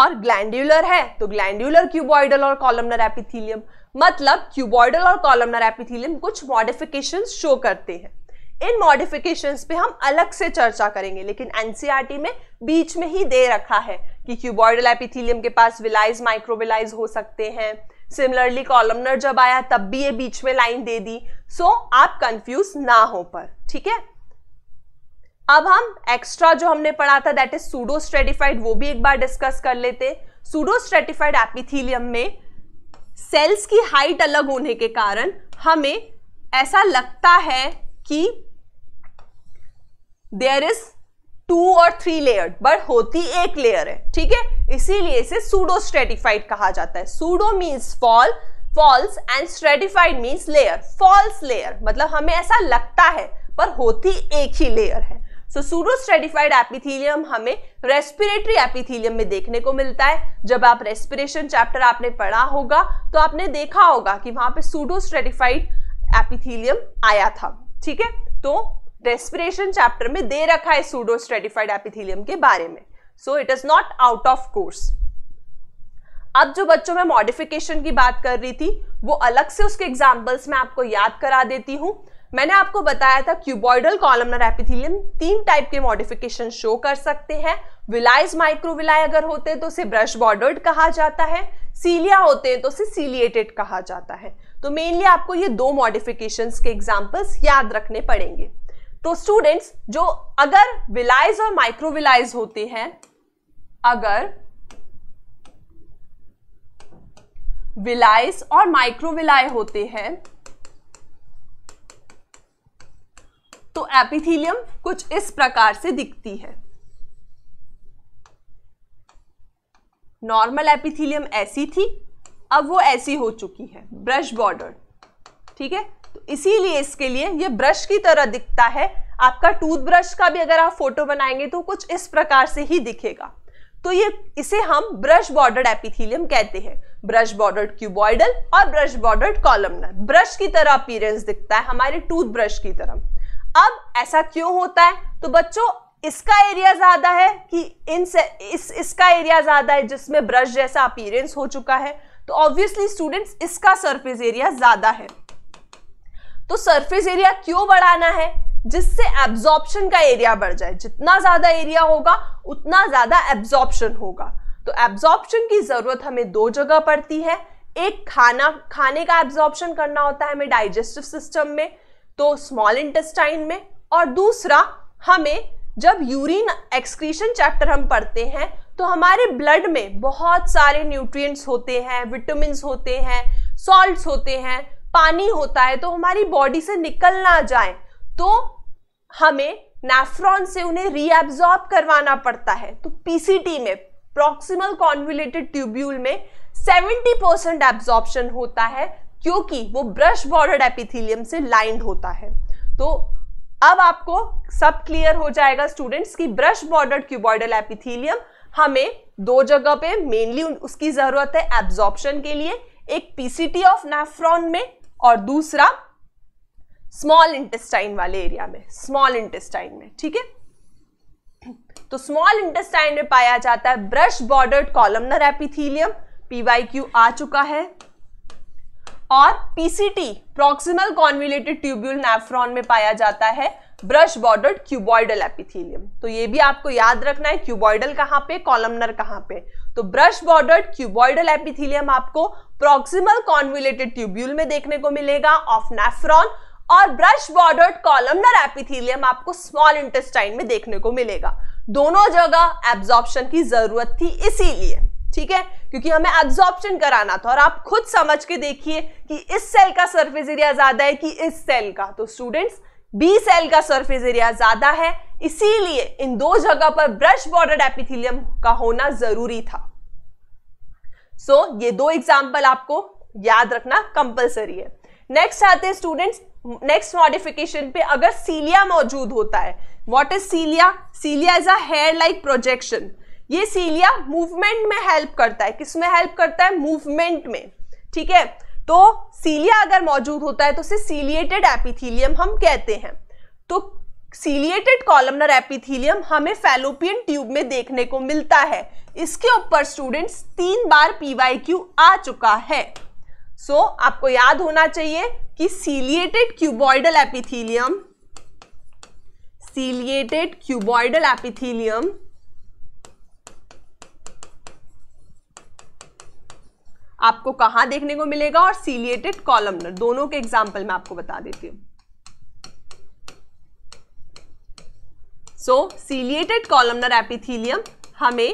A: और ग्लैंडुलर है तो ग्लैंडुलर क्यूबॉइडल और कॉलमनर एपिथीलियम मतलब क्यूबॉइडल और कॉलमनर एपिथीलियम कुछ मॉडिफिकेशन शो करते हैं इन मॉडिफिकेशन पे हम अलग से चर्चा करेंगे लेकिन एनसीआरटी e में बीच में ही दे रखा है कि क्यूबॉइडल एपिथीलियम के पास विलाइज माइक्रोविलाइज हो सकते हैं सिमिलरली कॉलमनर जब आया तब भी ये बीच में लाइन दे दी सो so, आप कंफ्यूज ना हो पर ठीक है अब हम एक्स्ट्रा जो हमने पढ़ा था दैट इज सूडो स्ट्रेटिफाइड वो भी एक बार डिस्कस कर लेते सूडो स्ट्रेटिफाइड एपिथीलियम में सेल्स की हाइट अलग होने के कारण हमें ऐसा लगता है कि देयर इज टू और थ्री लेयर बट होती एक लेयर है ठीक है इसीलिए इसे सूडो स्ट्रेटिफाइड कहा जाता है pseudo means fall false and stratified means layer false layer मतलब हमें ऐसा लगता है पर होती एक ही लेयर है सो सूडोस्ट्रेटिफाइड एपिथीलियम हमें रेस्पिरेटरी एपिथीलियम में देखने को मिलता है जब आप रेस्पिरेशन चैप्टर आपने पढ़ा होगा तो आपने देखा होगा कि वहां पे सूडोस्ट्रेटिफाइड एपिथीलियम आया था ठीक है तो रेस्पिरेशन चैप्टर में दे रखा है सूडोस्ट्रेटिफाइड एपिथीलियम के बारे में so it is not out of course अब जो बच्चों में मॉडिफिकेशन की बात कर रही थी वो अलग से उसके एग्जाम्पल्स में आपको याद करा देती हूँ मैंने आपको बताया था क्यूबॉइडल कॉलमनर एपिथिलियम तीन टाइप के मॉडिफिकेशन शो कर सकते हैं विलाइज माइक्रोविलाई अगर होते हैं तो उसे ब्रश बॉर्डर्ड कहा जाता है सीलिया होते हैं तो उसे सीलिएटेड कहा जाता है तो मेनली आपको ये दो मॉडिफिकेशंस के एग्जाम्पल्स याद रखने पड़ेंगे तो स्टूडेंट्स जो अगर विलाइज और माइक्रोविलाइज होते हैं अगर विलाइज और माइक्रोविलाय होते हैं तो एपिथीलियम कुछ इस प्रकार से दिखती है नॉर्मल एपिथीलियम ऐसी थी अब वो ऐसी हो चुकी है ब्रश बॉर्डर ठीक है तो इसीलिए इसके लिए ये ब्रश की तरह दिखता है आपका टूथब्रश का भी अगर आप फोटो बनाएंगे तो कुछ इस प्रकार से ही दिखेगा तो ये इसे हम ब्रश बॉर्डर्ड एपिथीलियम कहते हैं ब्रश बॉर्डर्ड क्यूबॉइडल और ब्रश बॉर्डर्ड कॉलमनर ब्रश की तरह अपीरेंस दिखता है हमारे टूथब्रश की तरह अब ऐसा क्यों होता है तो बच्चों इसका एरिया ज्यादा है कि इन से, इस इसका एरिया ज्यादा है जिसमें ब्रश जैसा अपीयरेंस हो चुका है तो ऑब्वियसली स्टूडेंट्स इसका सरफेस एरिया ज्यादा है तो सरफेस एरिया क्यों बढ़ाना है जिससे एब्जॉर्प्शन का एरिया बढ़ जाए जितना ज्यादा एरिया होगा उतना ज्यादा एब्जॉर्प्शन होगा तो एब्जॉर्प्शन की जरूरत हमें दो जगह पड़ती है एक खाना खाने का एब्जॉर्प्शन करना होता है हमें डाइजेस्टिव सिस्टम में तो स्मॉल इंटेस्टाइन में और दूसरा हमें जब यूरिन एक्सक्रीशन चैप्टर हम पढ़ते हैं तो हमारे ब्लड में बहुत सारे न्यूट्रिएंट्स होते हैं विटामिन होते हैं सॉल्ट्स होते हैं पानी होता है तो हमारी बॉडी से निकल ना जाए तो हमें नेफ्रॉन से उन्हें रीएब्जॉर्ब करवाना पड़ता है तो पीसीटी में प्रॉक्सिमल कॉन्विलेटेड ट्यूब्यूल में 70 परसेंट एब्जॉर्प्शन होता है क्योंकि वो ब्रश बॉर्डर्ड एपिथीलियम से लाइंड होता है तो अब आपको सब क्लियर हो जाएगा स्टूडेंट्स की ब्रश बॉर्डर क्यूबॉर्डल एपिथीलियम हमें दो जगह पे मेनली उसकी जरूरत है एब्जॉर्प्शन के लिए एक पीसीटी ऑफ नेफ्रॉन में और दूसरा स्मॉल इंटेस्टाइन वाले एरिया में स्मॉल इंटेस्टाइन में ठीक है तो स्मॉल इंटेस्टाइन में पाया जाता है brush bordered columnar epithelium PY Q आ चुका है और PCT proximal convoluted tubule nephron में पाया जाता है ब्रश बॉर्डर्ड क्यूबॉइडल एपिथीलियम तो ये भी आपको याद रखना है क्यूबॉइडल कहाँ पे कॉलमनर कहाँ पे तो ब्रश बॉर्डर्ड क्यूबॉइडल एपिथीलियम आपको प्रॉक्सिमल कॉन्विलेटेड ट्यूब्यूल में देखने को मिलेगा ऑफ नेफ्रॉन और ब्रश बॉर्डर्ड कॉलमनर एपिथीलियम आपको स्मॉल इंटेस्टाइन में देखने को मिलेगा दोनों जगह एब्जॉर्प्शन की जरूरत थी इसीलिए ठीक है क्योंकि हमें एब्जॉर्प्शन कराना था और आप खुद समझ के देखिए कि इस सेल का सरफेस एरिया ज्यादा है कि इस सेल का तो स्टूडेंट्स बी सेल का सरफेस एरिया ज्यादा है इसीलिए इन दो जगह पर ब्रश बॉर्डर एपिथिलियम का होना जरूरी था सो so, ये दो एग्जाम्पल आपको याद रखना कंपलसरी है नेक्स्ट आते हैं स्टूडेंट्स नेक्स्ट मॉडिफिकेशन पे अगर सीलिया मौजूद होता है what is cilia cilia is a hair like projection ये सीलिया मूवमेंट में हेल्प करता है किस में हेल्प करता है मूवमेंट में ठीक है तो सीलिया अगर मौजूद होता है तो उसे सीलिएटेड एपिथीलियम हम कहते हैं तो सीलिएटेड कॉलमनर एपिथीलियम हमें फेलोपियन ट्यूब में देखने को मिलता है इसके ऊपर स्टूडेंट्स तीन बार पी आ चुका है सो so, आपको याद होना चाहिए कि ciliated cuboidal epithelium ciliated cuboidal epithelium आपको कहां देखने को मिलेगा और सीलिएटेड कॉलमनर दोनों के एग्जाम्पल मैं आपको बता देती हूं सो सीलिएटेड कॉलमनर एपिथीलियम हमें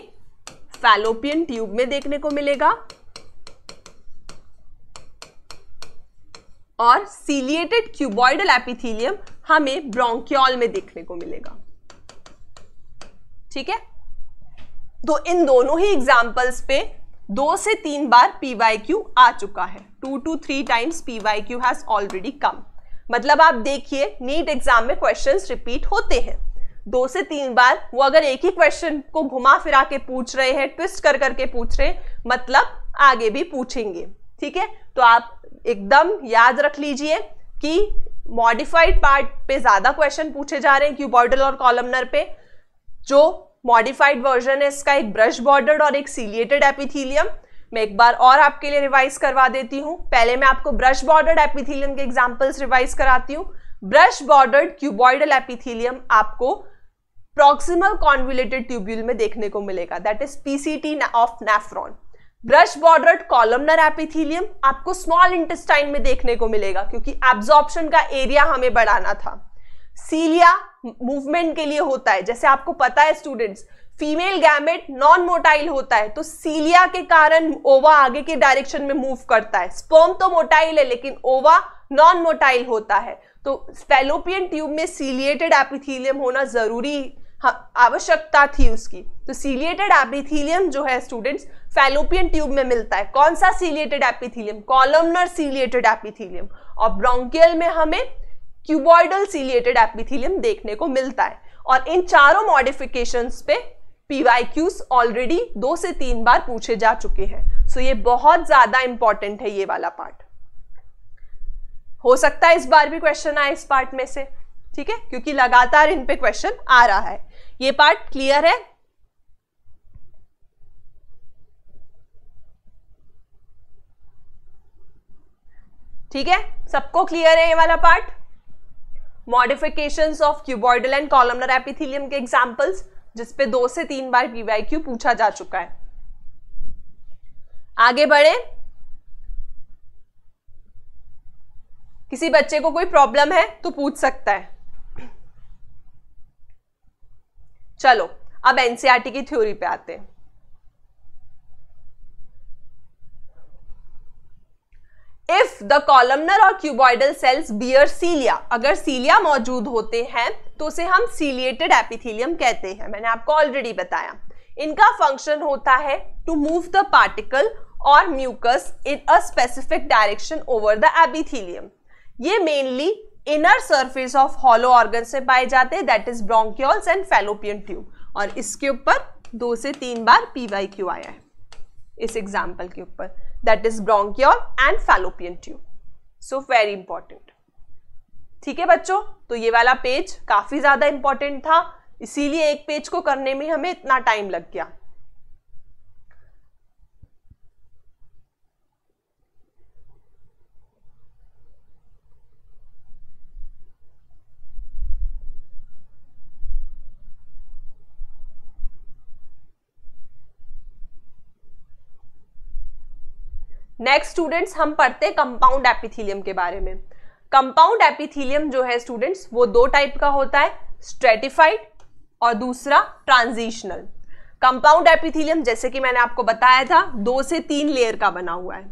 A: फैलोपियन ट्यूब में देखने को मिलेगा और सीलिएटेड क्यूबॉइडल एपिथीलियम हमें ब्रोंक्योल में देखने को मिलेगा ठीक है तो इन दोनों ही एग्जाम्पल्स पे दो से तीन बार पी वाई क्यू आ चुका है two two three times P Y Q has already come मतलब आप देखिए नीट एग्जाम में क्वेश्चंस रिपीट होते हैं दो से तीन बार वो अगर एक ही क्वेश्चन को घुमा फिरा के पूछ रहे हैं ट्विस्ट कर करके पूछ रहे हैं मतलब आगे भी पूछेंगे ठीक है तो आप एकदम याद रख लीजिए कि मॉडिफाइड पार्ट पे ज़्यादा क्वेश्चन पूछे जा रहे हैं क्यूबॉर्डल और कॉलमनर पे जो मॉडिफाइड वर्जन है इसका एक ब्रश बॉर्डर्ड और एक सीलिएटेड एपिथीलियम मैं एक बार और आपके लिए रिवाइज करवा देती हूँ पहले मैं आपको ब्रश बॉर्डर्ड एपिथीलियम के एग्जाम्पल्स रिवाइज कराती हूँ ब्रश बॉर्डर्ड क्यूबॉइडल एपिथीलियम आपको प्रॉक्सिमल कॉन्विलेटेड ट्यूब्यूल में देखने को मिलेगा that is PCT of nephron brush bordered columnar epithelium आपको स्मॉल इंटेस्टाइन में देखने को मिलेगा क्योंकि एब्जॉर्प्शन का एरिया हमें बढ़ाना था सीलिया मूवमेंट के लिए होता है जैसे आपको पता है students female gamete non motile होता है तो सीलिया के कारण ओवा आगे के डायरेक्शन में मूव करता है स्पर्म तो मोटाइल है लेकिन ओवा नॉन मोटाइल होता है तो फेलोपियन ट्यूब में सीलिएटेड एपिथीलियम होना जरूरी आवश्यकता थी उसकी तो सीलिएटेड एपिथीलियम जो है स्टूडेंट्स फेलोपियन ट्यूब में मिलता है कौन सा ciliated epithelium columnar ciliated epithelium और ब्रोंकियल में हमें क्यूबॉइडल सीलिएटेड एपिथीलियम देखने को मिलता है और इन चारों मॉडिफिकेशन पे पीवाईक्यूज ऑलरेडी दो से तीन बार पूछे जा चुके हैं सो ये बहुत ज्यादा इंपॉर्टेंट है ये वाला पार्ट हो सकता है इस बार भी क्वेश्चन आए इस पार्ट में से ठीक है क्योंकि लगातार इन पे क्वेश्चन आ रहा है ये पार्ट क्लियर है ठीक है सबको क्लियर है ये वाला part modification of cuboidal and columnar epithelium के एग्जाम्पल्स जिसपे दो से तीन बार पीवाईक्यू पूछा जा चुका है आगे बढ़े किसी बच्चे को कोई प्रॉब्लम है तो पूछ सकता है चलो अब एनसीआरटी e की थ्योरी पे आते हैं इफ द कॉलमनर और क्यूबॉइडल सेल्स बियर सीलिया अगर सीलिया मौजूद होते हैं तो उसे हम सीलिएटेड एपिथीलियम कहते हैं मैंने आपको ऑलरेडी बताया इनका फंक्शन होता है टू मूव द पार्टिकल और mucus in a specific direction over the epithelium ये mainly inner surface of hollow organ से पाए जाते हैं that is bronchioles and fallopian tube और इसके ऊपर दो से तीन बार पी वाई क्यू आया है इस एग्जाम्पल के ऊपर that is bronchiole and fallopian tube so very important ठीक है बच्चों तो ये वाला पेज काफी ज्यादा इंपॉर्टेंट था इसीलिए एक पेज को करने में हमें इतना टाइम लग गया नेक्स्ट स्टूडेंट्स हम पढ़ते हैं कंपाउंड एपिथीलियम के बारे में कंपाउंड एपिथीलियम जो है स्टूडेंट्स वो दो टाइप का होता है स्ट्रेटिफाइड और दूसरा ट्रांजिशनल कंपाउंड एपिथीलियम जैसे कि मैंने आपको बताया था दो से तीन लेयर का बना हुआ है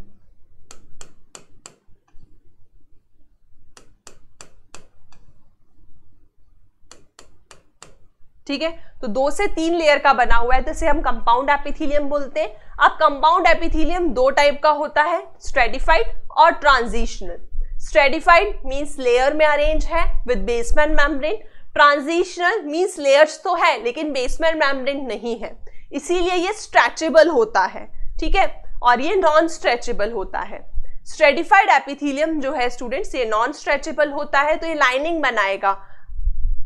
A: ठीक है तो दो से तीन लेयर का बना हुआ है तो इसे हम कंपाउंड एपिथीलियम बोलते हैं अब कंपाउंड एपिथीलियम दो टाइप का होता है स्ट्रेटिफाइड और ट्रांजिशनल स्ट्रेटिफाइड मीन्स लेयर में अरेंज है with basement membrane transitional means layers तो है लेकिन बेसमेंट मैमब्रेन नहीं है इसीलिए ये स्ट्रेचेबल होता है ठीक है और ये नॉन स्ट्रेचेबल होता है स्ट्रेटिफाइड एपिथीलियम जो है स्टूडेंट्स ये नॉन स्ट्रेचेबल होता है तो ये लाइनिंग बनाएगा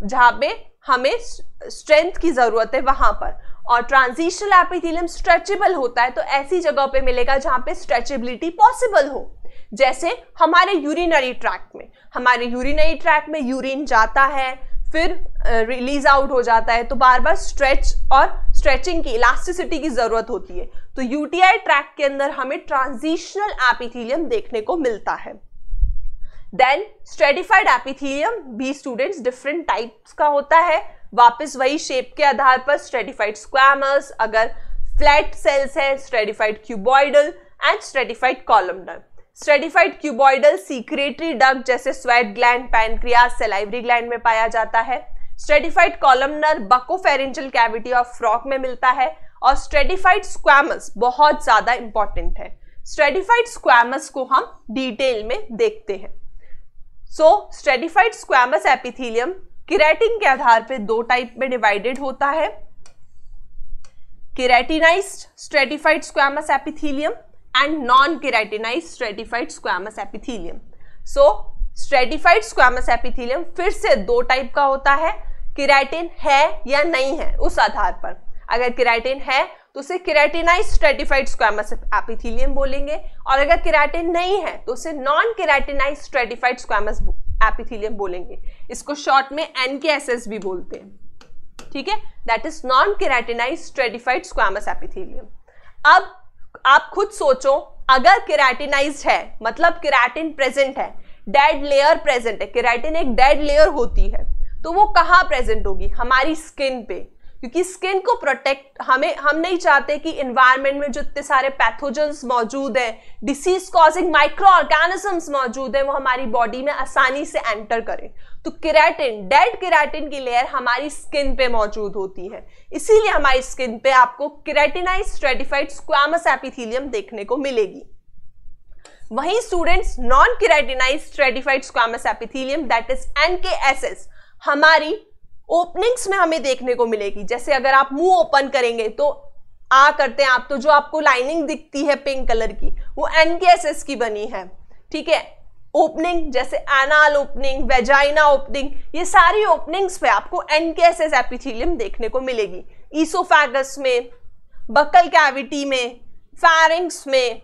A: जहाँ पे हमें स्ट्रेंथ की ज़रूरत है वहाँ पर और ट्रांजिशनल एपिथेलियम स्ट्रेचेबल होता है तो ऐसी जगह पे मिलेगा जहाँ पे स्ट्रेचेबिलिटी पॉसिबल हो जैसे हमारे यूरिनरी ट्रैक में हमारे यूरिनरी ट्रैक में यूरिन जाता है फिर रिलीज आउट हो जाता है तो बार बार स्ट्रेच और स्ट्रेचिंग की इलास्टिसिटी की ज़रूरत होती है तो यूटीआई ट्रैक के अंदर हमें ट्रांजिशनल एपिथीलियम देखने को मिलता है देन स्ट्रेटिफाइड एपिथीलियम भी स्टूडेंट्स डिफरेंट टाइप्स का होता है वापस वही शेप के आधार पर स्ट्रेटिफाइड स्क्वामर्स अगर फ्लैट सेल्स है stratified cuboidal and stratified columnar stratified cuboidal secretory duct जैसे sweat gland pancreas salivary gland में पाया जाता है stratified columnar buccopharyngeal cavity of frog में मिलता है और स्ट्रेटिफाइड स्क्वामस बहुत ज़्यादा इंपॉर्टेंट है स्ट्रेटिफाइड स्क्वामस को हम डिटेल में देखते हैं so stratified squamous epithelium keratin के आधार पर दो टाइप में डिवाइडेड होता है keratinised stratified squamous epithelium and non keratinise stratified squamous epithelium so stratified squamous epithelium फिर से दो टाइप का होता है किरेटिन है या नहीं है उस आधार पर अगर किराइटिन है तो उसे केराटिनाइज स्ट्रेटिफाइड स्क्वामस एपिथीलियम बोलेंगे और अगर केराटिन नहीं है तो उसे non keratinise stratified squamous epithelium बोलेंगे इसको शॉर्ट में एन के एस एस भी बोलते हैं ठीक है that is non keratinise stratified squamous epithelium अब आप खुद सोचो अगर केराटिनाइज है मतलब केराटिन प्रेजेंट है डेड लेयर प्रेजेंट है केराटिन एक डेड लेयर होती है तो वो कहाँ प्रेजेंट होगी हमारी स्किन पे क्योंकि स्किन को प्रोटेक्ट हमें हम नहीं चाहते कि इन्वायरमेंट में जो इतने सारे पैथोजन्स मौजूद हैं डिसीज कॉजिंग माइक्रो ऑर्गेनिजम्स मौजूद हैं वो हमारी बॉडी में आसानी से एंटर करें तो किराटिन डेड किराटिन की लेयर हमारी स्किन पे मौजूद होती है इसीलिए हमारी स्किन पे आपको किराटिनाइज स्ट्रेटिफाइड स्क्वामस एपिथीलियम देखने को मिलेगी वहीं students non keratinise stratified squamous epithelium that is an हमारी ओपनिंग्स में हमें देखने को मिलेगी जैसे अगर आप मुंह ओपन करेंगे तो आ करते हैं आप तो जो आपको लाइनिंग दिखती है पिंक कलर की वो एनकेएसएस की बनी है ठीक है ओपनिंग जैसे एनाल ओपनिंग वेजाइना ओपनिंग ये सारी ओपनिंग्स पे आपको एनकेएसएस एपिथीलियम देखने को मिलेगी ईसोफेगस में बकल कैविटी में फैरिंग्स में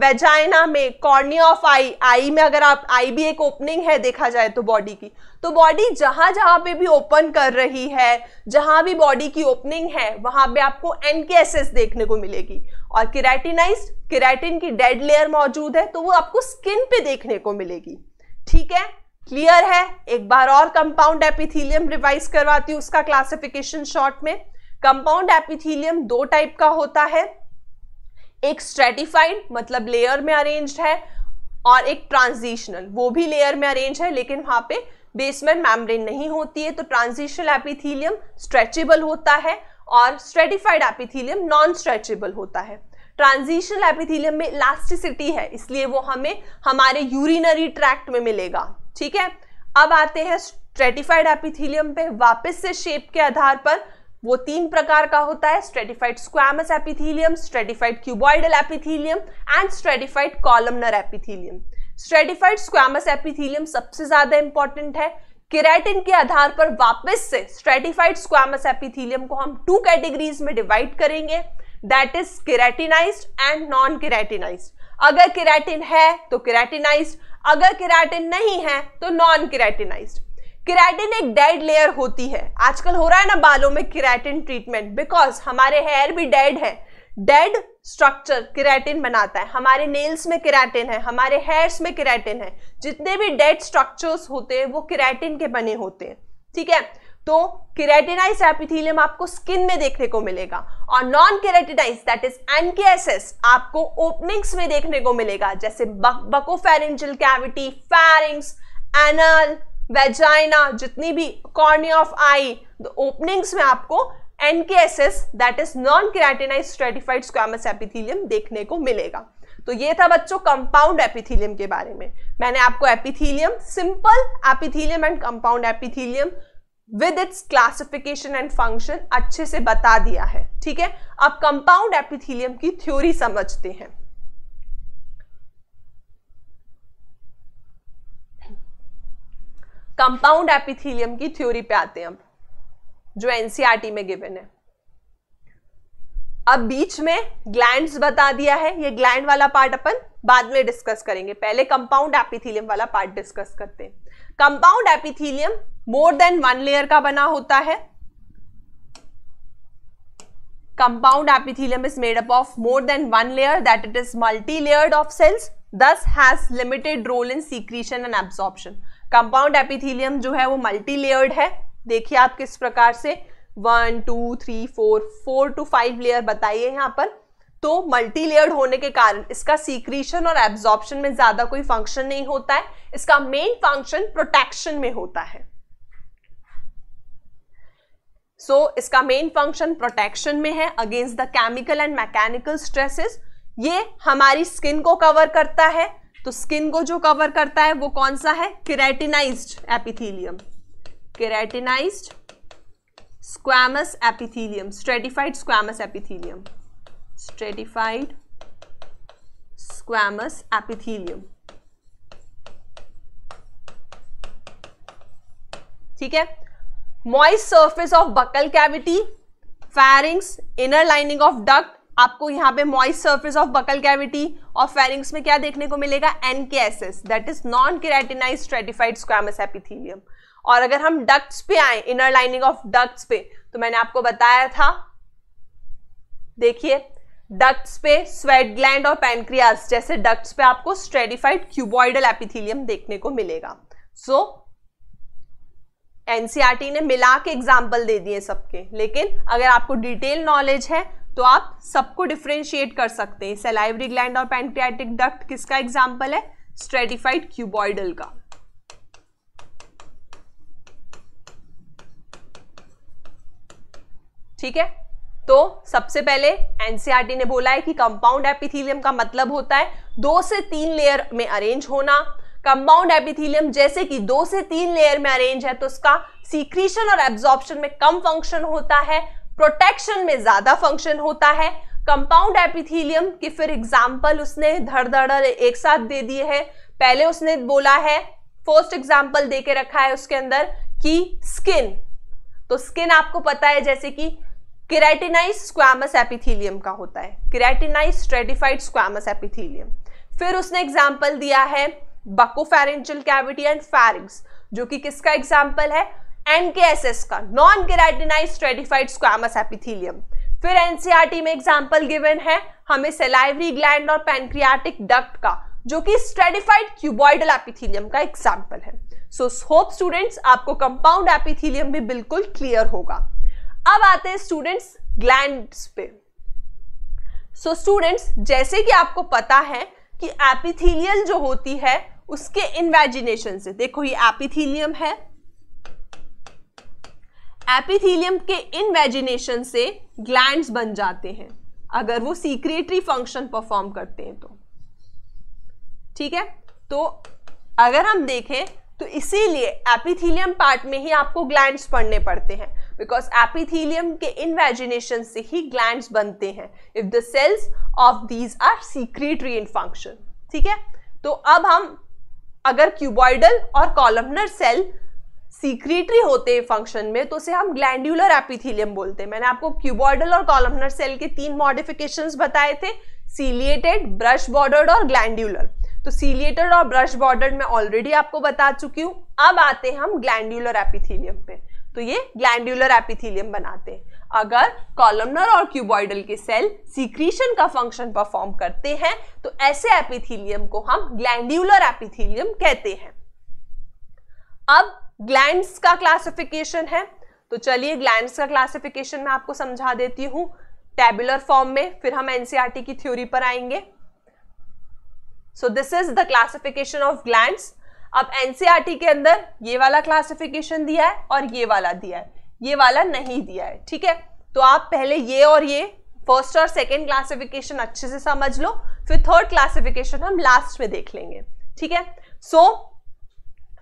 A: वेजाइना में कॉर्निया ऑफ आई आई में अगर आप आई भी एक ओपनिंग है देखा जाए तो बॉडी की तो बॉडी जहां जहां पे भी ओपन कर रही है जहां भी बॉडी की ओपनिंग है वहां पे आपको एनकेएसएस देखने को मिलेगी और किराटिनाइज किराटिन की डेड लेयर मौजूद है तो वो आपको स्किन पे देखने को मिलेगी ठीक है क्लियर है एक बार और कंपाउंड एपिथीलियम रिवाइज करवाती हूँ उसका क्लासिफिकेशन शॉर्ट में कंपाउंड एपिथीलियम दो टाइप का होता है एक स्ट्रेटिफाइड मतलब लेयर में अरेंज्ड है और एक ट्रांजिशनल वो भी लेयर में अरेंज है लेकिन वहां पे बेसमेंट मैमब्रेन नहीं होती है तो ट्रांजिशनल एपिथीलियम स्ट्रेचेबल होता है और स्ट्रेटिफाइड एपिथीलियम नॉन स्ट्रेचेबल होता है ट्रांजिशनल एपिथीलियम में इलास्टिसिटी है इसलिए वो हमें हमारे यूरिनरी ट्रैक्ट में मिलेगा ठीक है अब आते हैं स्ट्रेटिफाइड एपिथीलियम पे वापस से शेप के आधार पर वो तीन प्रकार का होता है stratified squamous epithelium stratified cuboidal epithelium and stratified columnar epithelium stratified squamous epithelium सबसे ज्यादा इंपॉर्टेंट है केराटिन के आधार पर वापस से स्ट्रेटिफाइड स्क्वामस एपिथीलियम को हम टू कैटेगरीज में डिवाइड करेंगे that is keratinise and non keratinise अगर केराटिन है तो केराटिनाइज अगर केराटिन नहीं है तो नॉन केराटिनाइज केराटिन एक डेड लेयर होती है आजकल हो रहा है ना बालों में केराटिन ट्रीटमेंट बिकॉज हमारे हेयर भी डेड है डेड स्ट्रक्चर किराटिन बनाता है हमारे नेल्स में किराटिन है हमारे हेयर्स में किराटिन है जितने भी डेड स्ट्रक्चर्स होते हैं वो किराटिन के बने होते हैं ठीक है तो किरेटिनाइज एपिथीलियम आपको स्किन में देखने को मिलेगा और non keratinise that is NKSS आपको ओपनिंग्स में देखने को मिलेगा जैसे buccopharyngeal cavity pharynx anal vagina जितनी भी कॉर्निया ऑफ आई ओपनिंग्स में आपको NKSS that is non keratinise stratified squamous epithelium देखने को मिलेगा तो ये था बच्चों कंपाउंड एपिथीलियम के बारे में मैंने आपको epithelium simple epithelium and compound epithelium with its classification and function अच्छे से बता दिया है ठीक है अब कंपाउंड एपिथीलियम की थ्योरी समझते हैं कंपाउंड एपिथीलियम की थ्योरी पे आते हैं अब जो एनसीआरटी e में गिवन है अब बीच में ग्लैंड बता दिया है ये ग्लैंड वाला पार्ट अपन बाद में डिस्कस करेंगे पहले कंपाउंड एपिथीलियम वाला पार्ट डिस्कस करते हैं compound epithelium more than one layer का बना होता है compound epithelium is made up of more than one layer that it is multi layered of cells thus has limited role in secretion and absorption compound epithelium जो है वो multilayered है देखिए आप किस प्रकार से one two three four four two five layer बताइए यहाँ पर तो मल्टी लेयर्ड होने के कारण इसका सीक्रीशन और एब्जॉर्प्शन में ज्यादा कोई फंक्शन नहीं होता है इसका मेन फंक्शन प्रोटेक्शन में होता है सो so, इसका मेन फंक्शन प्रोटेक्शन में है against the chemical and mechanical stresses ये हमारी स्किन को कवर करता है तो स्किन को जो कवर करता है वो कौन सा है keratinise epithelium keratinized squamous epithelium stratified squamous epithelium stratified squamous epithelium ठीक है moist surface of buccal cavity pharynx inner lining of duct आपको यहां पे moist surface of buccal cavity और फेरिंग्स में क्या देखने को मिलेगा NKSS that is non keratinise stratified squamous epithelium और अगर हम डक्ट्स पे आए इनर लाइनिंग ऑफ डक्ट्स पे तो मैंने आपको बताया था देखिए डक्ट्स पे स्वेट ग्लैंड और पैनक्रियास जैसे डक्ट्स पे आपको स्ट्रेडिफाइड क्यूबॉइडल एपिथीलियम देखने को मिलेगा सो so, एनसीआरटी e ने मिला के एग्जाम्पल दे दिए सबके लेकिन अगर आपको डिटेल नॉलेज है तो आप सबको डिफ्रेंशिएट कर सकते हैं सेलाइवरी ग्लैंड और पैंक्रियाटिक डक्ट किसका एग्जाम्पल है स्ट्रेटिफाइड क्यूबॉइडल का ठीक है तो सबसे पहले एनसीआरटी e ने बोला है कि कंपाउंड एपिथीलियम का मतलब होता है दो से तीन लेयर में अरेंज होना कंपाउंड एपिथीलियम जैसे कि दो से तीन लेयर में अरेंज है तो उसका सीक्रीशन और एब्जॉर्प्शन में कम फंक्शन होता है प्रोटेक्शन में ज्यादा फंक्शन होता है कंपाउंड एपिथीलियम की फिर एग्जाम्पल उसने धड़धड़ एक साथ दे दिए है पहले उसने बोला है फर्स्ट एग्जाम्पल दे के रखा है उसके अंदर कि स्किन तो स्किन आपको पता है जैसे कि किराटिनाइज स्क्वामस एपिथीलियम का होता है किराटिनाइज स्ट्रेटिफाइड स्क्वामस एपिथीलियम फिर उसने एग्जाम्पल दिया है बकोफेरेंशियल कैविटी एंड फैरिंग्स जो कि किसका एग्जाम्पल है एनकेएसएस का non keratinise stratified squamous epithelium फिर एनसीआरटी e में एग्जाम्पल गिवन है हमें सेलाइवरी ग्लैंड और पैनक्रियाटिक डक्ट का जो कि स्ट्रेटिफाइड क्यूबॉइडल एपिथीलियम का एग्जाम्पल है सो होप स्टूडेंट्स आपको कंपाउंड एपिथीलियम भी बिल्कुल क्लियर होगा अब आते हैं स्टूडेंट्स ग्लैंड्स पे सो so, स्टूडेंट्स जैसे कि आपको पता है कि एपिथीलियल जो होती है उसके इन्वेजिनेशन से देखो ये एपिथीलियम है एपिथीलियम के इन्वेजिनेशन से ग्लैंड्स बन जाते हैं अगर वो सीक्रेटरी फंक्शन परफॉर्म करते हैं तो ठीक है तो अगर हम देखें तो इसीलिए एपिथीलियम पार्ट में ही आपको ग्लैंड्स पढ़ने पड़ते हैं बिकॉज एपिथीलियम के इनवेजिनेशन से ही ग्लैंड बनते हैं if the cells of these are secretory in function ठीक है तो अब हम अगर क्यूबॉइडल और कॉलमनर सेल सीक्रेटरी होते हैं फंक्शन में तो उसे हम ग्लैंडुलर एपिथीलियम बोलते हैं मैंने आपको क्यूबॉइडल और कॉलमनर सेल के तीन मॉडिफिकेशंस बताए थे सीलिएटेड ब्रश बॉर्डर्ड और ग्लैंडुलर तो सीलिएटेड और ब्रश बॉर्डर्ड में ऑलरेडी आपको बता चुकी हूँ अब आते हैं हम ग्लैंडुलर एपिथीलियम पे तो ये ग्लैंडुलर एपिथीलियम बनाते हैं अगर कॉलमनर और क्यूबॉइडल के सेल सीक्रीशन का फंक्शन परफॉर्म करते हैं तो ऐसे एपिथीलियम को हम ग्लैंडुलर एपिथीलियम कहते हैं अब ग्लैंड्स का क्लासिफिकेशन है तो चलिए ग्लैंड्स का क्लासिफिकेशन मैं आपको समझा देती हूं टेबुलर फॉर्म में फिर हम एनसीआरटी e की थ्योरी पर आएंगे so this is the classification of glands अब एनसीआर e के अंदर ये वाला क्लासिफिकेशन दिया है और ये वाला दिया है ये वाला नहीं दिया है ठीक है तो आप पहले ये और ये फर्स्ट और सेकेंड क्लासिफिकेशन अच्छे से समझ लो फिर थर्ड क्लासिफिकेशन हम लास्ट में देख लेंगे ठीक है so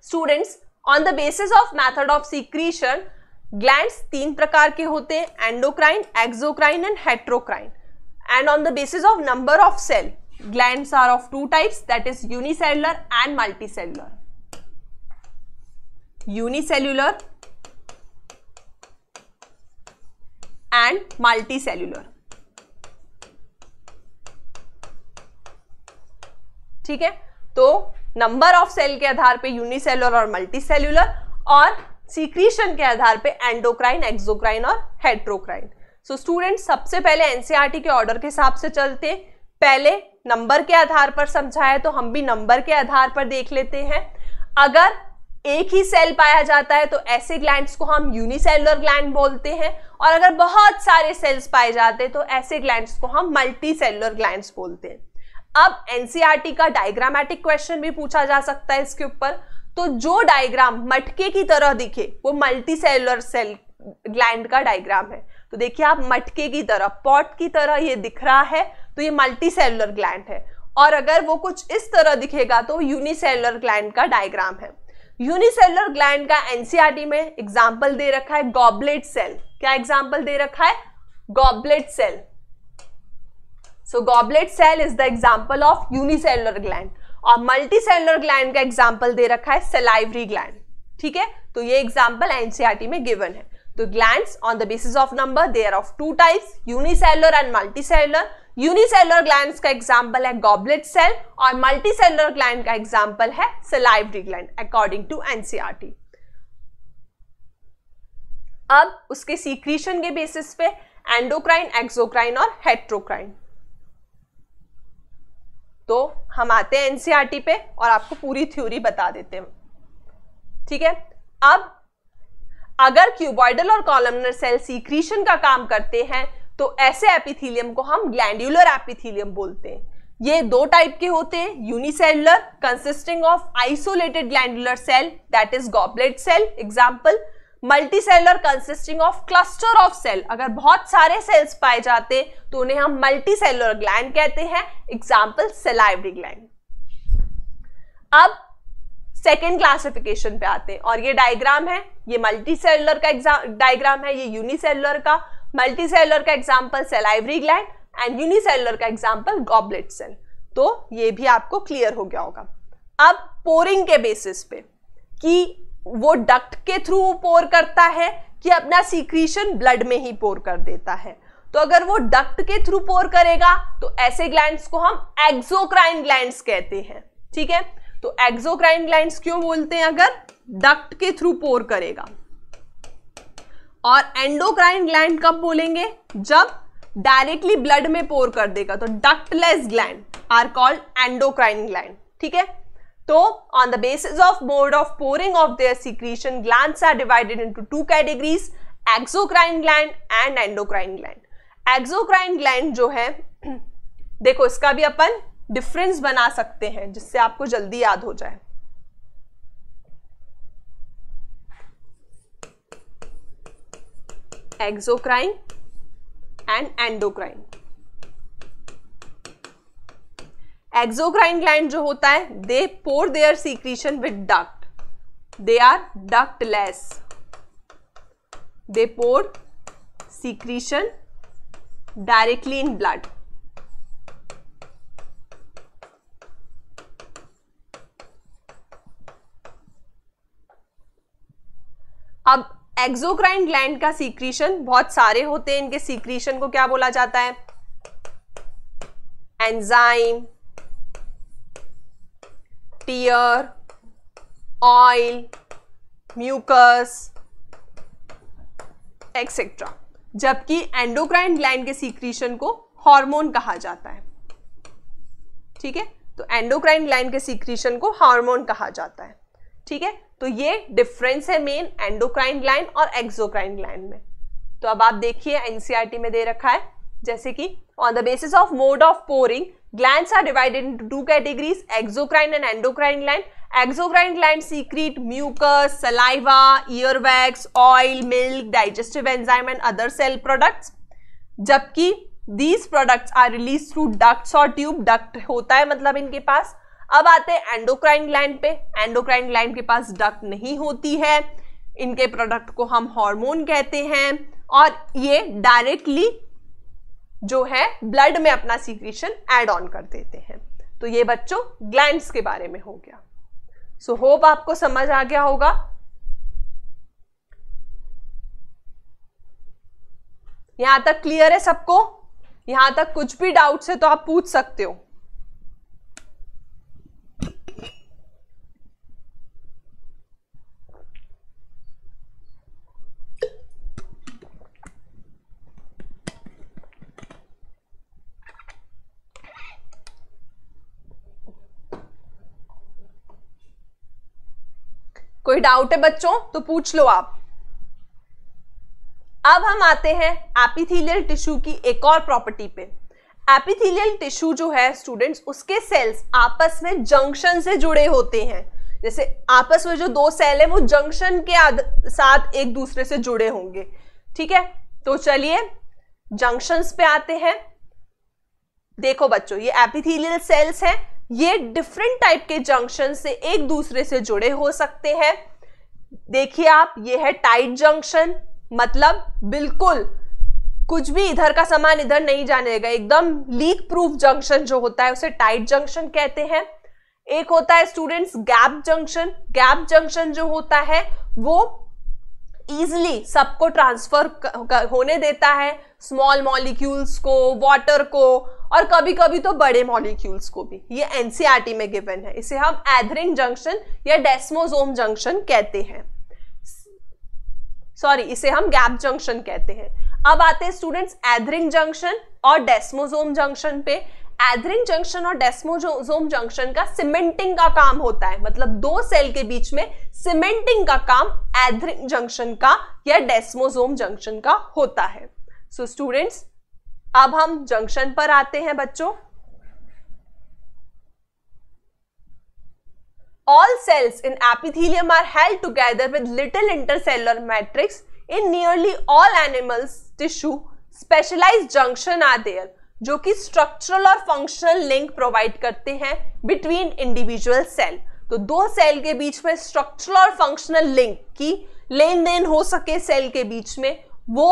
A: students on the basis of method of secretion glands तीन प्रकार के होते हैं endocrine exocrine and heterocrine and on the basis of number of cell Glands are of two types that is unicellular and multicellular. Unicellular and multicellular. ठीक है तो number of cell के आधार पे यूनिसेलुलर और मल्टीसेलुलर और सीक्रीशन के आधार पे एंडोक्राइन एक्सोक्राइन और हेट्रोक्राइन सो स्टूडेंट सबसे पहले एनसीईआरटी e के ऑर्डर के हिसाब से चलते पहले नंबर के आधार पर समझा है तो हम भी नंबर के आधार पर देख लेते हैं अगर एक ही सेल पाया जाता है तो ऐसे ग्लैंड्स को हम यूनिसेलुलर ग्लैंड बोलते हैं और अगर बहुत सारे सेल्स पाए जाते हैं तो ऐसे ग्लैंड्स को हम मल्टी सेलुलर ग्लैंड बोलते हैं अब एनसीआरटी e का डायग्रामेटिक क्वेश्चन भी पूछा जा सकता है इसके ऊपर तो जो डायग्राम मटके की तरह दिखे वो मल्टी सेलुलर सेल ग्लैंड का डायग्राम है तो देखिए आप मटके की तरह पॉट की तरह ये दिख रहा है तो ये मल्टी सेलुलर ग्लैंड है और अगर वो कुछ इस तरह दिखेगा तो यूनिसेलुलर ग्लैंड का डायग्राम है यूनिसेलुलर ग्लैंड का एनसीआरटी e में एग्जाम्पल दे रखा है गॉबलेट सेल क्या एग्जाम्पल दे रखा है goblet cell so goblet cell is the example of unicellular gland और मल्टी सेलुलर ग्लैंड का एग्जाम्पल दे रखा है सेलाइवरी ग्लैंड ठीक है तो ये एग्जाम्पल एनसीआरटी e में गिवन है तो gland on the basis of number they are of two types unicellular and multi cellular unicellular gland का एग्जाम्पल है गॉबलेट सेल और मल्टीसेलुलर ग्लैंड का एग्जाम्पल है salivary gland according to NCERT अब उसके सीक्रीशन के बेसिस पे एंडोक्राइन एक्सोक्राइन और हेट्रोक्राइन तो हम आते हैं एनसीआरटी e पे और आपको पूरी थ्योरी बता देते हैं ठीक है अब अगर क्यूबॉइडल और कॉलमनर सेल सीक्रीशन का काम करते हैं तो ऐसे एपिथीलियम को हम ग्लैंडुलर एपिथीलियम बोलते हैं ये दो टाइप के होते हैं unicellular consisting of isolated glandular cell that is goblet cell example multi cellular consisting of cluster of cell अगर बहुत सारे सेल्स पाए जाते तो उन्हें हम मल्टी सेलुलर ग्लैंड कहते हैं एग्जाम्पल सेलाइवरी ग्लैंड अब सेकेंड क्लासिफिकेशन पे आते हैं और ये डायग्राम है ये मल्टी सेलुलर का डायग्राम है ये यूनिसेलुलर का मल्टी का example salivary gland and unicellular का एग्जाम्पल गॉबलेट सेल तो ये भी आपको क्लियर हो गया होगा अब पोरिंग के बेसिस पे कि वो डक्ट के थ्रू पोर करता है कि अपना सीक्रीशन ब्लड में ही पोर कर देता है तो अगर वो डक्ट के थ्रू पोर करेगा तो ऐसे ग्लैंड्स को हम एक्सोक्राइन ग्लैंड्स कहते हैं ठीक है तो एक्सोक्राइन ग्लैंड्स क्यों बोलते हैं अगर डक्ट के थ्रू पोर करेगा और एंडोक्राइन ग्लैंड कब बोलेंगे जब डायरेक्टली ब्लड में पोर कर देगा तो ductless gland are called endocrine gland ठीक है तो on the basis of mode of pouring of their secretion glands are divided into two categories exocrine gland and endocrine gland exocrine gland जो है देखो इसका भी अपन डिफरेंस बना सकते हैं जिससे आपको जल्दी याद हो जाए exocrine and endocrine exocrine gland जो होता है they pour their secretion with duct they are ductless they pour secretion directly in blood अब एक्सोक्राइन ग्लैंड का सीक्रीशन बहुत सारे होते हैं इनके सीक्रीशन को क्या बोला जाता है enzyme tear oil mucus etcetera जबकि एंडोक्राइन ग्लैंड के सीक्रीशन को हार्मोन कहा जाता है ठीक है तो एंडोक्राइन ग्लैंड के सीक्रीशन को हार्मोन कहा जाता है ठीक है तो ये डिफरेंस है मेन एंडोक्राइन ग्लैंड और एक्सोक्राइन ग्लैंड में तो अब आप देखिए एनसीईआरटी e में दे रखा है जैसे कि on the basis of mode of pouring glands are divided into two categories exocrine and endocrine gland exocrine gland secrete mucus saliva earwax oil milk digestive enzyme and other cell products जबकि these products are release through ducts और tube duct होता है मतलब इनके पास अब आते हैं एंडोक्राइन ग्लैंड पे एंडोक्राइन ग्लैंड के पास डक्ट नहीं होती है इनके प्रोडक्ट को हम हार्मोन कहते हैं और ये डायरेक्टली जो है ब्लड में अपना सीक्रेशन एड ऑन कर देते हैं तो ये बच्चों ग्लैंड्स के बारे में हो गया सो so, होप आपको समझ आ गया होगा यहां तक क्लियर है सबको यहां तक कुछ भी डाउट्स है तो आप पूछ सकते हो कोई डाउट है बच्चों तो पूछ लो आप अब हम आते हैं एपिथेलियल टिश्यू की एक और प्रॉपर्टी पे एपिथेलियल टिश्यू जो है स्टूडेंट्स उसके सेल्स आपस में जंक्शन से जुड़े होते हैं जैसे आपस में जो दो सेल है वो जंक्शन के साथ एक दूसरे से जुड़े होंगे ठीक है तो चलिए जंक्शन पे आते हैं देखो बच्चों ये एपिथेलियल सेल्स हैं ये डिफरेंट टाइप के जंक्शन से एक दूसरे से जुड़े हो सकते हैं देखिए आप ये है टाइट जंक्शन मतलब बिल्कुल कुछ भी इधर का सामान इधर नहीं जाने देगा एकदम लीक प्रूफ जंक्शन जो होता है उसे टाइट जंक्शन कहते हैं एक होता है students gap junction gap junction जो होता है वो इजिली सबको ट्रांसफर होने देता है स्मॉल मॉलिक्यूल्स को वाटर को और कभी कभी तो बड़े मॉलिक्यूल्स को भी ये एनसीआरटी e में गिवन है इसे हम एथरिन जंक्शन या डेस्मोजोम जंक्शन कहते हैं सॉरी इसे हम गैप जंक्शन कहते हैं अब आते हैं स्टूडेंट्स एथरिन जंक्शन और डेस्मोजोम जंक्शन पे एथरिन जंक्शन और डेस्मोजोम जंक्शन का सीमेंटिंग का काम होता है मतलब दो सेल के बीच में सीमेंटिंग का काम एथरिन जंक्शन का या डेस्मोजोम जंक्शन का होता है सो स्टूडेंट्स अब हम जंक्शन पर आते हैं बच्चों all cells in epithelium are held together with little intercellular matrix in nearly all animals tissue specialise junction are there जो कि स्ट्रक्चरल और फंक्शनल लिंक प्रोवाइड करते हैं बिटवीन इंडिविजुअल सेल तो दो सेल के बीच में स्ट्रक्चरल और फंक्शनल लिंक की लेन देन हो सके सेल के बीच में वो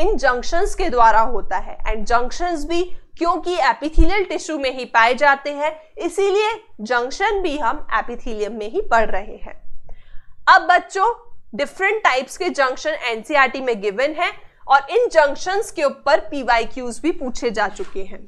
A: इन जंक्शंस के द्वारा होता है एंड जंक्शंस भी क्योंकि एपिथिलियल टिश्यू में ही पाए जाते हैं इसीलिए जंक्शन भी हम एपिथिलियम में ही पढ़ रहे हैं अब बच्चों डिफरेंट टाइप्स के जंक्शन एनसीआरटी e में गिवन है और इन जंक्शंस के ऊपर पीवाईक्यूज भी पूछे जा चुके हैं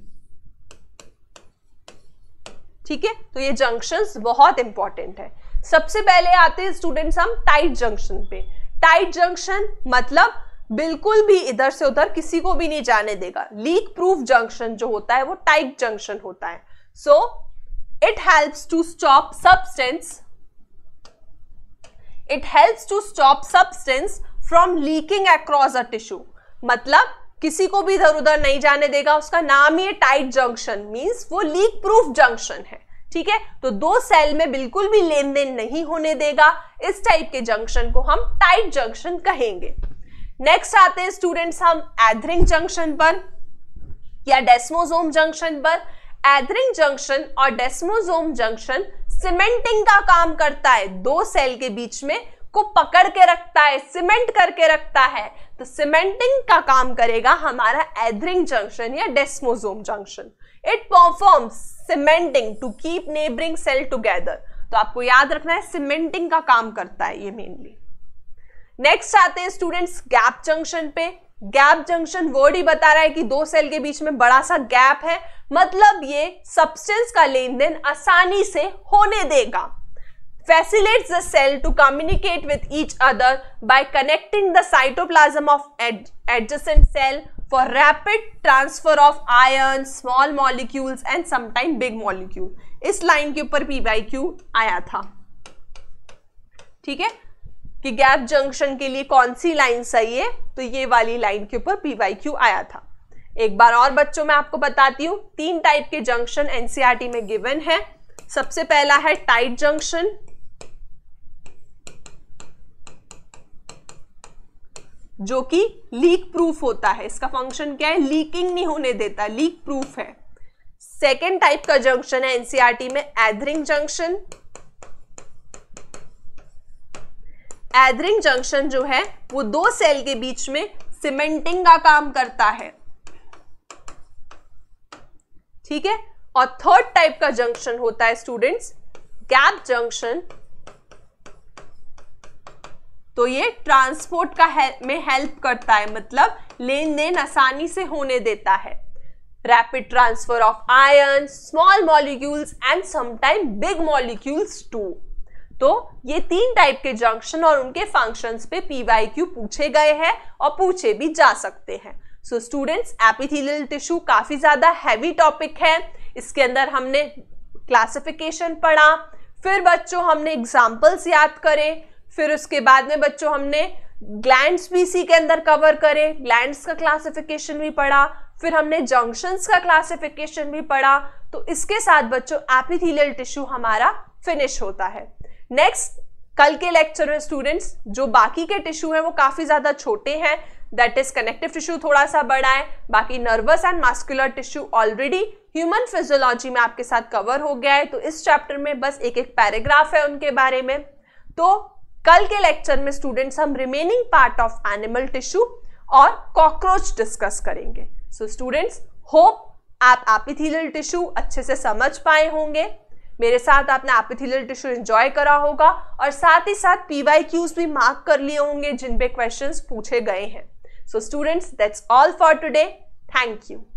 A: ठीक है तो ये जंक्शंस बहुत इंपॉर्टेंट है सबसे पहले आते हैं स्टूडेंट्स हम टाइट जंक्शन पे टाइट जंक्शन मतलब बिल्कुल भी इधर से उधर किसी को भी नहीं जाने देगा लीक प्रूफ जंक्शन जो होता है वो टाइट जंक्शन होता है so it helps to stop substance it helps to stop substance from leaking across a tissue मतलब किसी को भी इधर उधर नहीं जाने देगा उसका नाम ही टाइट जंक्शन मीन्स वो लीक प्रूफ जंक्शन है ठीक है तो दो सेल में बिल्कुल भी लेन देन नहीं होने देगा इस टाइप के जंक्शन को हम टाइट जंक्शन कहेंगे नेक्स्ट आते हैं स्टूडेंट्स हम एथरिंग जंक्शन पर या डेस्मोजोम जंक्शन पर एथरिंग जंक्शन और डेस्मोजोम जंक्शन सीमेंटिंग का काम करता है दो सेल के बीच में को पकड़ के रखता है सीमेंट करके रखता है तो सीमेंटिंग का काम करेगा हमारा एदरिंग जंक्शन या desmosome junction it perform cementing to keep neighbouring cell together तो आपको याद रखना है सीमेंटिंग का काम करता है ये मेनली नेक्स्ट आते हैं स्टूडेंट्स गैप जंक्शन पे गैप जंक्शन वर्ड ही बता रहा है कि दो सेल के बीच में बड़ा सा गैप है मतलब ये सब्सटेंस का लेन देन आसानी से होने देगा facilitate the cell to communicate with each other by connecting the cytoplasm of adjacent cell for rapid transfer of आयर्न small molecules and sometime big molecule इस लाइन के ऊपर पी वाई क्यू आया था ठीक है कि गैप जंक्शन के लिए कौन सी लाइन सही है तो ये वाली लाइन के ऊपर क्यू आया था एक बार और बच्चों मैं आपको बताती हूँ तीन टाइप के जंक्शन एनसीआरटी e में गिवन है सबसे पहला है टाइट जंक्शन जो कि लीक प्रूफ होता है इसका फंक्शन क्या है लीकिंग नहीं होने देता लीक प्रूफ है सेकेंड टाइप का जंक्शन है एनसीआरटी e में एदरिंग जंक्शन एदरिंग जंक्शन जो है वो दो सेल के बीच में सीमेंटिंग का काम करता है ठीक है और थर्ड टाइप का जंक्शन होता है स्टूडेंट्स गैप जंक्शन तो ये ट्रांसपोर्ट का हेल, में हेल्प करता है मतलब लेन देन आसानी से होने देता है rapid transfer of ion small molecules and sometime big molecules too तो ये तीन टाइप के जंक्शन और उनके फंक्शंस पे वाई क्यू पूछे गए हैं और पूछे भी जा सकते हैं सो स्टूडेंट्स एपिथेलियल टिश्यू काफ़ी ज़्यादा हैवी टॉपिक है इसके अंदर हमने क्लासिफिकेशन पढ़ा फिर बच्चों हमने एग्जाम्पल्स याद करें फिर उसके बाद में बच्चों हमने ग्लैंड भी इसी के अंदर कवर करें ग्लैंड्स का क्लासिफिकेशन भी पढ़ा फिर हमने जंक्शंस का क्लासिफिकेशन भी पढ़ा तो इसके साथ बच्चों एपिथेलियल टिश्यू हमारा फिनिश होता है नेक्स्ट कल के लेक्चर में स्टूडेंट्स जो बाकी के टिश्यू हैं वो काफ़ी ज़्यादा छोटे हैं दैट इज कनेक्टिव टिश्यू थोड़ा सा बड़ा है बाकी nervous and muscular tissue already human physiology में आपके साथ कवर हो गया है तो इस चैप्टर में बस एक एक पैराग्राफ है उनके बारे में तो कल के लेक्चर में स्टूडेंट्स हम remaining part of animal tissue और कॉकरोच डिस्कस करेंगे सो स्टूडेंट्स होप आप एपिथीलियल टिश्यू अच्छे से समझ पाए होंगे मेरे साथ आपने एपिथिलियल टिश्यू एंजॉय करा होगा और साथ ही साथ पीवाई क्यूज भी मार्क कर लिए होंगे जिन पे क्वेश्चंस पूछे गए हैं so students that's all for today thank you